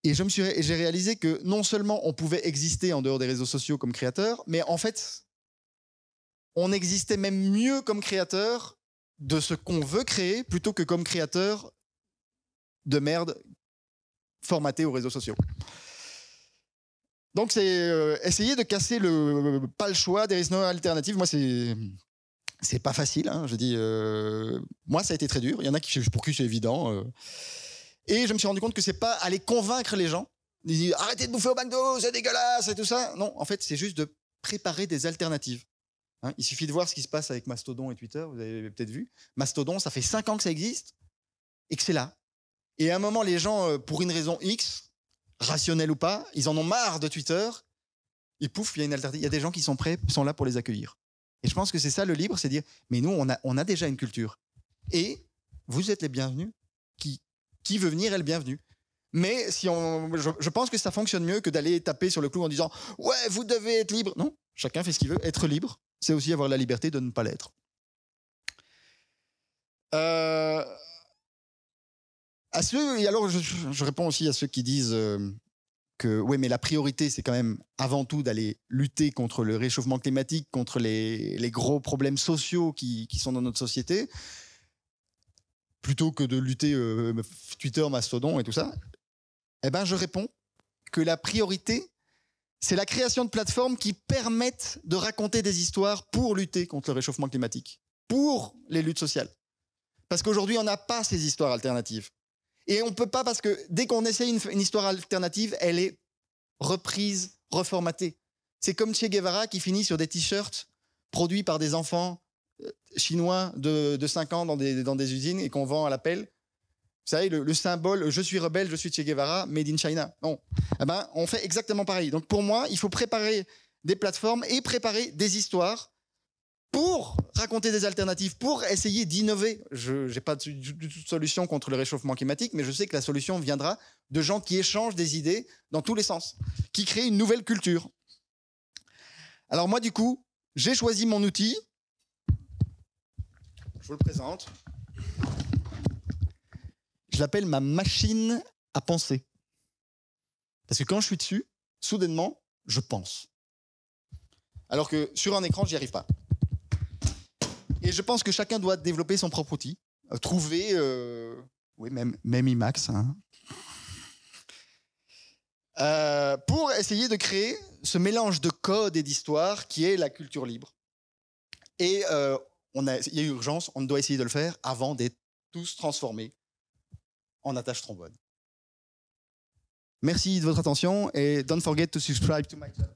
Speaker 1: Et je me suis, j'ai réalisé que non seulement on pouvait exister en dehors des réseaux sociaux comme créateur, mais en fait, on existait même mieux comme créateur de ce qu'on veut créer plutôt que comme créateur de merde formaté aux réseaux sociaux. Donc c'est euh, essayer de casser le pas le choix des réseaux alternatifs, Moi c'est c'est pas facile. Hein. je dis euh, moi ça a été très dur. Il y en a qui pour qui c'est évident. Euh, et je me suis rendu compte que c'est pas aller convaincre les gens. Ils arrêtez de bouffer au McDo, c'est dégueulasse et tout ça. Non, en fait, c'est juste de préparer des alternatives. Hein, il suffit de voir ce qui se passe avec Mastodon et Twitter, vous avez peut-être vu. Mastodon, ça fait 5 ans que ça existe et que c'est là. Et à un moment, les gens, euh, pour une raison X, rationnelle ou pas, ils en ont marre de Twitter. Et pouf, il y a une alternative. Il y a des gens qui sont prêts, sont là pour les accueillir. Et je pense que c'est ça le libre, c'est dire, mais nous, on a, on a déjà une culture. Et vous êtes les bienvenus qui qui veut venir est le bienvenu. Mais si on, je, pense que ça fonctionne mieux que d'aller taper sur le clou en disant ouais vous devez être libre. Non, chacun fait ce qu'il veut. Être libre, c'est aussi avoir la liberté de ne pas l'être. Euh, à ceux et alors je, réponds aussi à ceux qui disent euh, que ouais, mais la priorité c'est quand même avant tout d'aller lutter contre le réchauffement climatique, contre les, les gros problèmes sociaux qui, qui, sont dans notre société plutôt que de lutter euh, Twitter, Mastodon et tout ça, eh ben, je réponds que la priorité, c'est la création de plateformes qui permettent de raconter des histoires pour lutter contre le réchauffement climatique, pour les luttes sociales. Parce qu'aujourd'hui, on n'a pas ces histoires alternatives. Et on ne peut pas, parce que dès qu'on essaye une, une, histoire alternative, elle est reprise, reformatée. C'est comme Che Guevara qui finit sur des t-shirts produits par des enfants chinois de, 5 ans dans des, dans des usines et qu'on vend à l'appel. Vous savez, le, symbole je suis rebelle, je suis Che Guevara, made in China. Non. Eh ben, on fait exactement pareil. Donc pour moi, il faut préparer des plateformes et préparer des histoires pour raconter des alternatives, pour essayer d'innover. Je n'ai pas de, solution contre le réchauffement climatique, mais je sais que la solution viendra de gens qui échangent des idées dans tous les sens, qui créent une nouvelle culture. Alors moi, du coup, j'ai choisi mon outil vous le présente. Je l'appelle ma machine à penser. Parce que quand je suis dessus, soudainement, je pense. Alors que sur un écran, j'y arrive pas. Et je pense que chacun doit développer son propre outil, euh, trouver, euh, oui, même, même IMAX, hein. euh, pour essayer de créer ce mélange de code et d'histoire qui est la culture libre. Et euh, il y a urgence, on doit essayer de le faire avant d'être tous transformés en attache trombone. Merci de votre attention et don't forget to subscribe to my channel.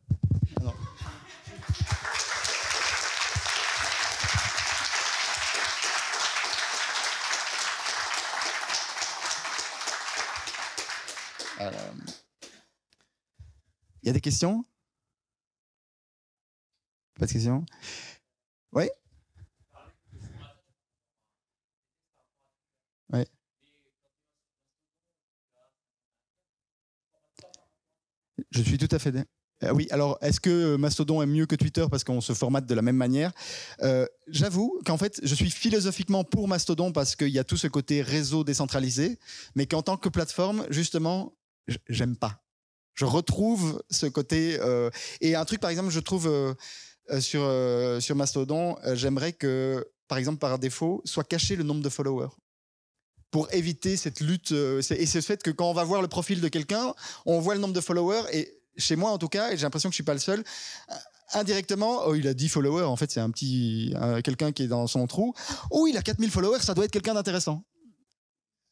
Speaker 1: Ah euh, il y a des questions Pas de questions Oui Je suis tout à fait euh, oui, alors est-ce que euh, Mastodon est mieux que Twitter parce qu'on se formate de la même manière euh, J'avoue qu'en fait, je suis philosophiquement pour Mastodon parce qu'il y a tout ce côté réseau décentralisé, mais qu'en tant que plateforme, justement, j'aime pas. Je retrouve ce côté. et un truc, par exemple, je trouve sur, sur Mastodon, j'aimerais que, par exemple, par défaut, soit caché le nombre de followers pour éviter cette lutte. Euh, et c'est le fait que quand on va voir le profil de quelqu'un, on voit le nombre de followers, et chez moi en tout cas, et j'ai l'impression que je suis pas le seul, euh, indirectement, oh, il a 10 followers, en fait, c'est un petit, quelqu'un qui est dans son trou. Oh, il a 4000 followers, ça doit être quelqu'un d'intéressant.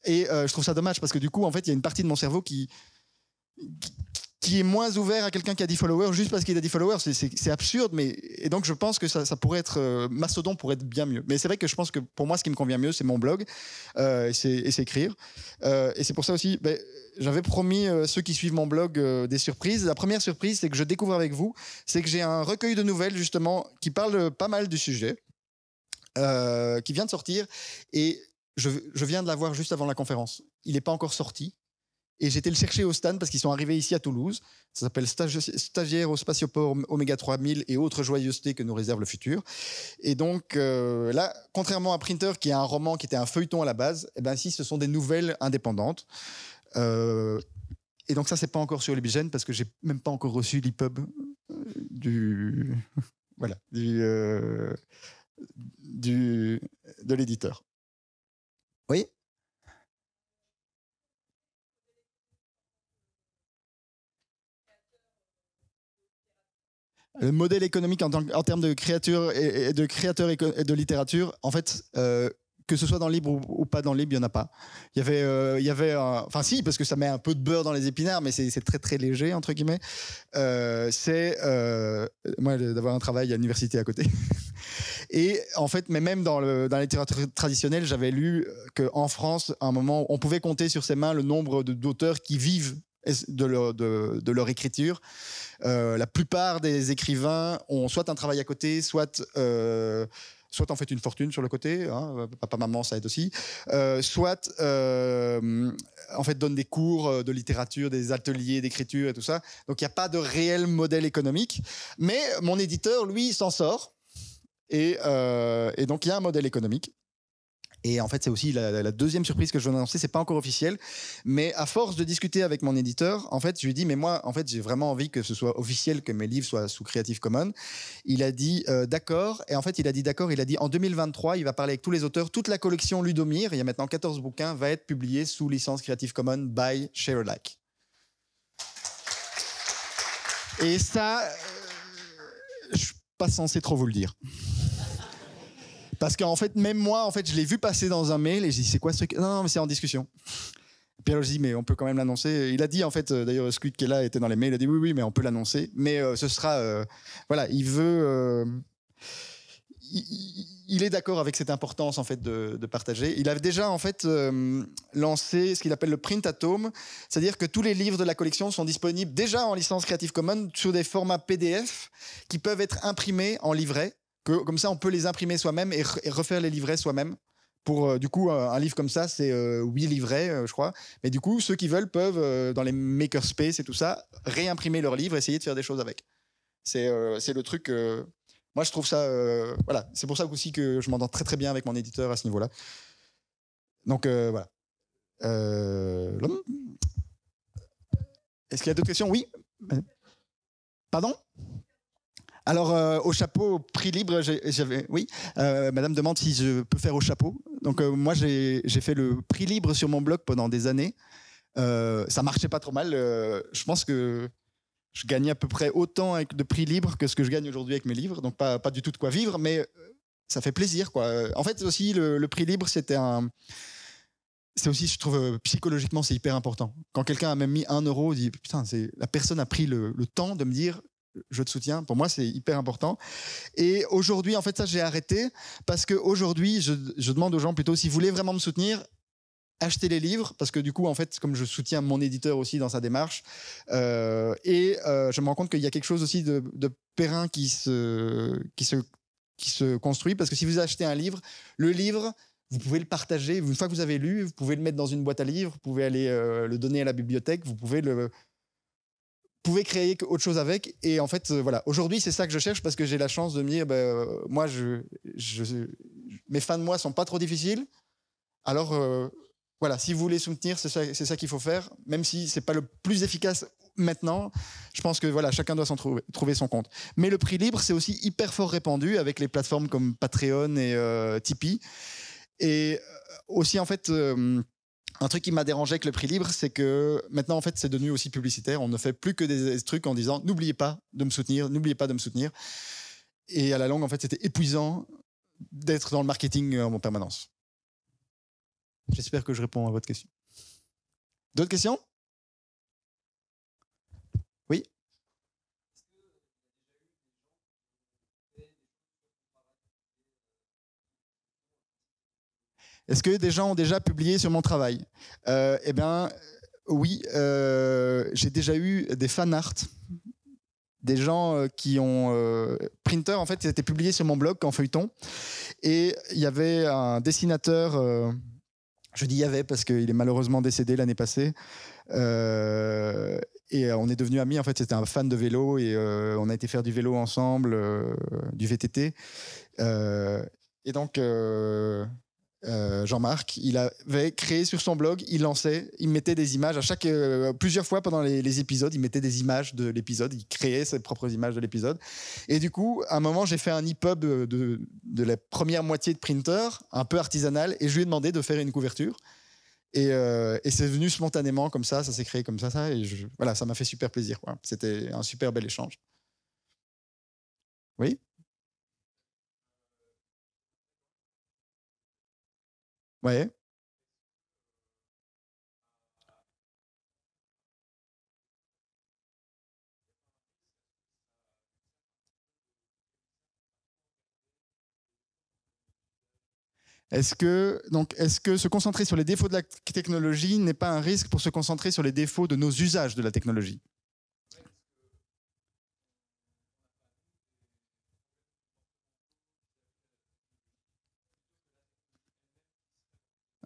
Speaker 1: Et euh, je trouve ça dommage parce que du coup, en fait, il y a une partie de mon cerveau qui qui est moins ouvert à quelqu'un qui a 10 followers juste parce qu'il a 10 followers. C'est absurde, mais et donc je pense que ça, ça pourrait être euh, Mastodon pourrait être bien mieux. Mais c'est vrai que je pense que pour moi, ce qui me convient mieux, c'est mon blog euh, et c'est écrire. Euh, et c'est pour ça aussi, ben, j'avais promis euh, ceux qui suivent mon blog euh, des surprises. La première surprise, c'est que je découvre avec vous, c'est que j'ai un recueil de nouvelles justement qui parle pas mal du sujet, qui vient de sortir et je, je viens de l'avoir juste avant la conférence. Il n'est pas encore sorti, et j'étais le chercher au stand parce qu'ils sont arrivés ici à Toulouse. Ça s'appelle Stagiaire au Spatioport Oméga 3000 et autres joyeusetés que nous réserve le futur. Et donc euh, là, contrairement à Printer, qui est un roman qui était un feuilleton à la base, et eh ben, ici, ce sont des nouvelles indépendantes. Euh, et donc ça, c'est pas encore sur Libigène parce que j'ai même pas encore reçu l'EPUB euh, du... voilà, du, du... de l'éditeur. Oui le modèle économique en, termes de créatures et, de créateurs et de littérature, en fait, euh, que ce soit dans le libre ou, pas dans le libre, il n'y en a pas. Il y avait, euh, il y avait, enfin si, parce que ça met un peu de beurre dans les épinards, mais c'est très très léger entre guillemets. Euh, c'est moi d'avoir un travail à l'université à côté. Et en fait, mais même dans, le, dans la littérature traditionnelle, j'avais lu qu'en France, à un moment, on pouvait compter sur ses mains le nombre d'auteurs qui vivent de leur, écriture. Euh, la plupart des écrivains ont soit un travail à côté, soit... Euh, soit en fait une fortune sur le côté, hein, papa, maman, ça aide aussi, euh, soit en fait donnent des cours de littérature, des ateliers d'écriture et tout ça. Donc il n'y a pas de réel modèle économique, mais mon éditeur, lui, s'en sort. et donc il y a un modèle économique. Et en fait, c'est aussi la, deuxième surprise que je viens d'annoncer. C'est pas encore officiel, mais à force de discuter avec mon éditeur, en fait, je lui ai dit, mais moi, en fait, j'ai vraiment envie que ce soit officiel, que mes livres soient sous Creative Commons. Il a dit euh, d'accord, et en fait, il a dit d'accord. Il a dit en 2023, il va parler avec tous les auteurs. Toute la collection Ludomir, il y a maintenant 14 bouquins, va être publiée sous licence Creative Commons by Sharealike. Et ça, euh, je suis pas censé trop vous le dire. Parce qu'en fait, même moi, en fait, je l'ai vu passer dans un mail et j'ai dit, c'est quoi ce truc Non, non, mais c'est en discussion. Puis alors, je dit, mais on peut quand même l'annoncer. Il a dit, en fait, euh, d'ailleurs, Squid qui est là était dans les mails, il a dit, oui, oui, mais on peut l'annoncer. Mais euh, ce sera. Euh, voilà, il veut. il, est d'accord avec cette importance, en fait, de, partager. Il a déjà, en fait, lancé ce qu'il appelle le print atome, c'est-à-dire que tous les livres de la collection sont disponibles déjà en licence Creative Commons sous des formats PDF qui peuvent être imprimés en livret comme ça, on peut les imprimer soi-même et, refaire les livrets soi-même. Pour euh, du coup, un, livre comme ça, c'est euh, 8 livrets, euh, je crois. Mais du coup, ceux qui veulent peuvent, euh, dans les makerspace et tout ça, réimprimer leur livre, essayer de faire des choses avec. C'est le truc. moi, je trouve ça. voilà. C'est pour ça aussi que je m'entends très très bien avec mon éditeur à ce niveau-là. Donc voilà. Est-ce qu'il y a d'autres questions Oui. Pardon alors, euh, au chapeau, prix libre, j'avais. Oui, euh, madame demande si je peux faire au chapeau. Donc, euh, moi, j'ai fait le prix libre sur mon blog pendant des années. ça marchait pas trop mal. je pense que je gagnais à peu près autant avec de prix libre que ce que je gagne aujourd'hui avec mes livres. Donc, pas, du tout de quoi vivre, mais ça fait plaisir, En fait, aussi, le, prix libre, c'était un. C'est aussi, je trouve, psychologiquement, c'est hyper important. Quand quelqu'un a même mis un euro, dit Putain, la personne a pris le temps de me dire je te soutiens. Pour moi, c'est hyper important. Et aujourd'hui, en fait, ça, j'ai arrêté parce que je, demande aux gens plutôt si vous voulez vraiment me soutenir, achetez les livres parce que du coup, en fait, comme je soutiens mon éditeur aussi dans sa démarche, euh, et euh, je me rends compte qu'il y a quelque chose aussi de, de périn qui se, construit parce que si vous achetez un livre, le livre vous pouvez le partager. Une fois que vous avez lu, vous pouvez le mettre dans une boîte à livres, vous pouvez aller euh, le donner à la bibliothèque, vous pouvez le, pouvais créer autre chose avec. Et en fait, euh, voilà. Aujourd'hui, c'est ça que je cherche parce que j'ai la chance de me dire, ben, euh, moi, je, mes fins de mois sont pas trop difficiles. Alors, euh, voilà, si vous voulez soutenir, c'est ça, ça qu'il faut faire, même si c'est pas le plus efficace maintenant. Je pense que voilà, chacun doit s'en trouver, trouver son compte. Mais le prix libre, c'est aussi hyper fort répandu avec les plateformes comme Patreon et Tipeee. Et aussi, en fait, un truc qui m'a dérangé avec le prix libre, c'est que maintenant, en fait, c'est devenu aussi publicitaire. On ne fait plus que des trucs en disant n'oubliez pas de me soutenir, n'oubliez pas de me soutenir. Et à la longue, en fait, c'était épuisant d'être dans le marketing euh, en permanence. J'espère que je réponds à votre question. D'autres questions Est-ce que des gens ont déjà publié sur mon travail euh, Eh bien, oui, euh, j'ai déjà eu des fan art. Des gens euh, qui ont. printer, en fait, ils étaient publiés sur mon blog en feuilleton. Et il y avait un dessinateur. je dis il y avait parce qu'il est malheureusement décédé l'année passée. et on est devenus amis. En fait, c'était un fan de vélo et on a été faire du vélo ensemble, du VTT. et donc, euh, Jean-Marc, il avait créé sur son blog, il lançait, il mettait des images à chaque euh, plusieurs fois pendant les, épisodes, il mettait des images de l'épisode, il créait ses propres images de l'épisode. Et du coup, à un moment, j'ai fait un EPUB de, de, la première moitié de Printer, un peu artisanal, et je lui ai demandé de faire une couverture. Et, euh, c'est venu spontanément comme ça, ça s'est créé comme ça, ça et voilà, ça m'a fait super plaisir. C'était un super bel échange. Oui. Ouais. Est-ce que, donc, est-ce que se concentrer sur les défauts de la technologie n'est pas un risque pour se concentrer sur les défauts de nos usages de la technologie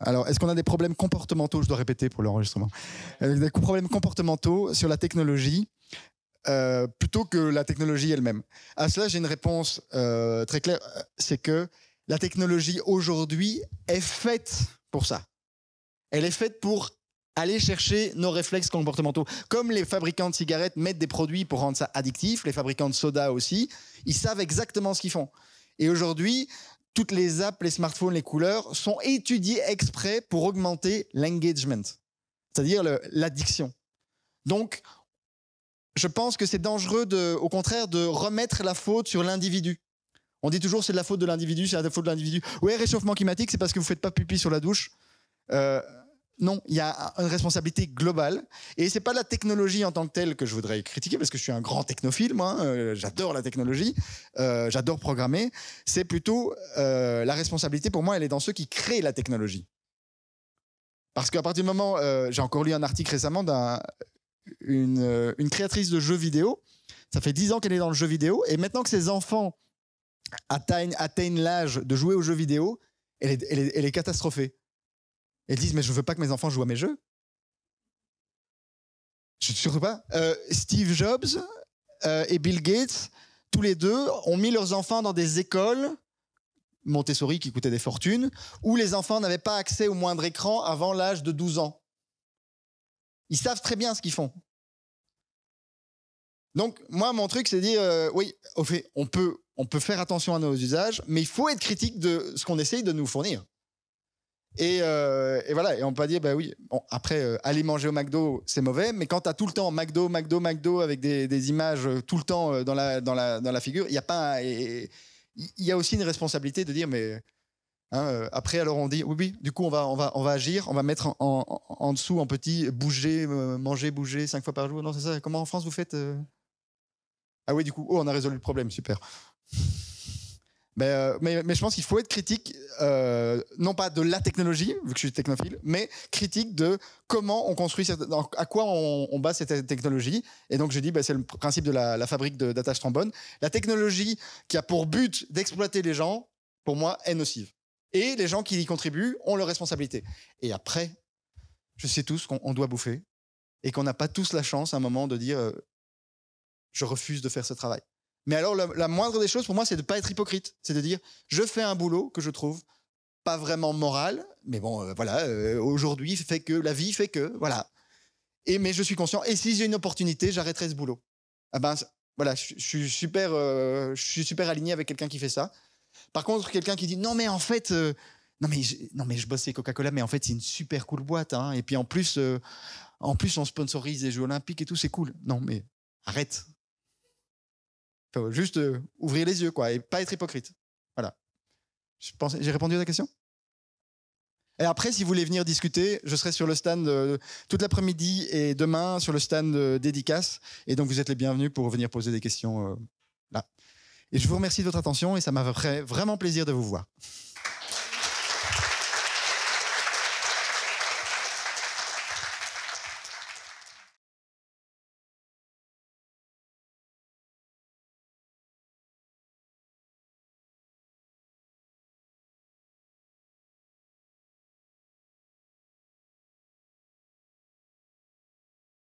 Speaker 1: Alors, est-ce qu'on a des problèmes comportementaux Je dois répéter pour l'enregistrement. Euh, des problèmes comportementaux sur la technologie euh, plutôt que la technologie elle-même. À cela, j'ai une réponse euh, très claire. C'est que la technologie aujourd'hui est faite pour ça. Elle est faite pour aller chercher nos réflexes comportementaux. Comme les fabricants de cigarettes mettent des produits pour rendre ça addictif, les fabricants de soda aussi, ils savent exactement ce qu'ils font. Et aujourd'hui, toutes les apps, les smartphones, les couleurs sont étudiées exprès pour augmenter l'engagement, c'est-à-dire l'addiction. Donc, je pense que c'est dangereux, au contraire, de remettre la faute sur l'individu. On dit toujours c'est de la faute de l'individu, c'est la faute de l'individu. Oui, réchauffement climatique, c'est parce que vous faites pas pipi sur la douche. Euh, non, il y a une responsabilité globale. Et ce n'est pas la technologie en tant que telle que je voudrais critiquer, parce que je suis un grand technophile, hein, euh, j'adore la technologie, euh, j'adore programmer. C'est plutôt euh, la responsabilité, pour moi, elle est dans ceux qui créent la technologie. Parce qu'à partir du moment, j'ai encore lu un article récemment d'une créatrice de jeux vidéo. Ça fait dix ans qu'elle est dans le jeu vidéo. Et maintenant que ses enfants atteignent, l'âge de jouer aux jeux vidéo, elle est catastrophée ils disent mais je veux pas que mes enfants jouent à mes jeux. Je ne surtout pas. Steve Jobs euh, et Bill Gates, tous les deux, ont mis leurs enfants dans des écoles Montessori qui coûtait des fortunes, où les enfants n'avaient pas accès au moindre écran avant l'âge de 12 ans. Ils savent très bien ce qu'ils font. Donc moi, mon truc, c'est de dire, euh, oui, au fait, on peut, on peut faire attention à nos usages, mais il faut être critique de ce qu'on essaye de nous fournir. Euh, et, voilà, et on peut dire, bah oui, bon, après, euh, aller manger au McDo, c'est mauvais, mais quand tu as tout le temps McDo, McDo, McDo, avec des, images euh, tout le temps dans la, dans la, dans la figure, il y a pas. Il y a aussi une responsabilité de dire, mais. Hein, après, alors on dit, oui, oui, du coup, on va, on va, on va agir, on va mettre en, en, en dessous, en petit, bouger, manger, bouger cinq fois par jour. Non, c'est ça. Comment en France vous faites Ah oui, du coup, oh, on a résolu le problème, super. Euh, mais, je pense qu'il faut être critique, euh, non pas de la technologie, vu que je suis technophile, mais critique de comment on construit, cette, à quoi on, base cette technologie. Et donc je dis, bah, c'est le principe de la, la fabrique d'attache trombone. La technologie qui a pour but d'exploiter les gens, pour moi, est nocive. Et les gens qui y contribuent ont leur responsabilité. Et après, je sais tous qu'on doit bouffer et qu'on n'a pas tous la chance à un moment de dire, euh, je refuse de faire ce travail. Mais alors, la, moindre des choses pour moi, c'est de ne pas être hypocrite. C'est de dire, je fais un boulot que je trouve pas vraiment moral, mais bon, euh, voilà, euh, aujourd'hui fait que, la vie fait que, voilà. Et mais je suis conscient, et si j'ai une opportunité, j'arrêterai ce boulot. Ah ben, voilà, je, suis super, euh, je suis super aligné avec quelqu'un qui fait ça. Par contre, quelqu'un qui dit non mais en fait, non mais je, non mais je bossais Coca-Cola, mais en fait c'est une super cool boîte, hein. et puis en plus, en plus on sponsorise les Jeux Olympiques et tout, c'est cool. Non mais arrête, juste euh, ouvrir les yeux, quoi, et pas être hypocrite. Voilà. J'ai répondu à ta question et après, si vous voulez venir discuter, je serai sur le stand euh, toute l'après-midi et demain sur le stand euh, dédicace. Et donc, vous êtes les bienvenus pour venir poser des questions là. Et je vous remercie de votre attention et ça m'a fait vraiment plaisir de vous voir.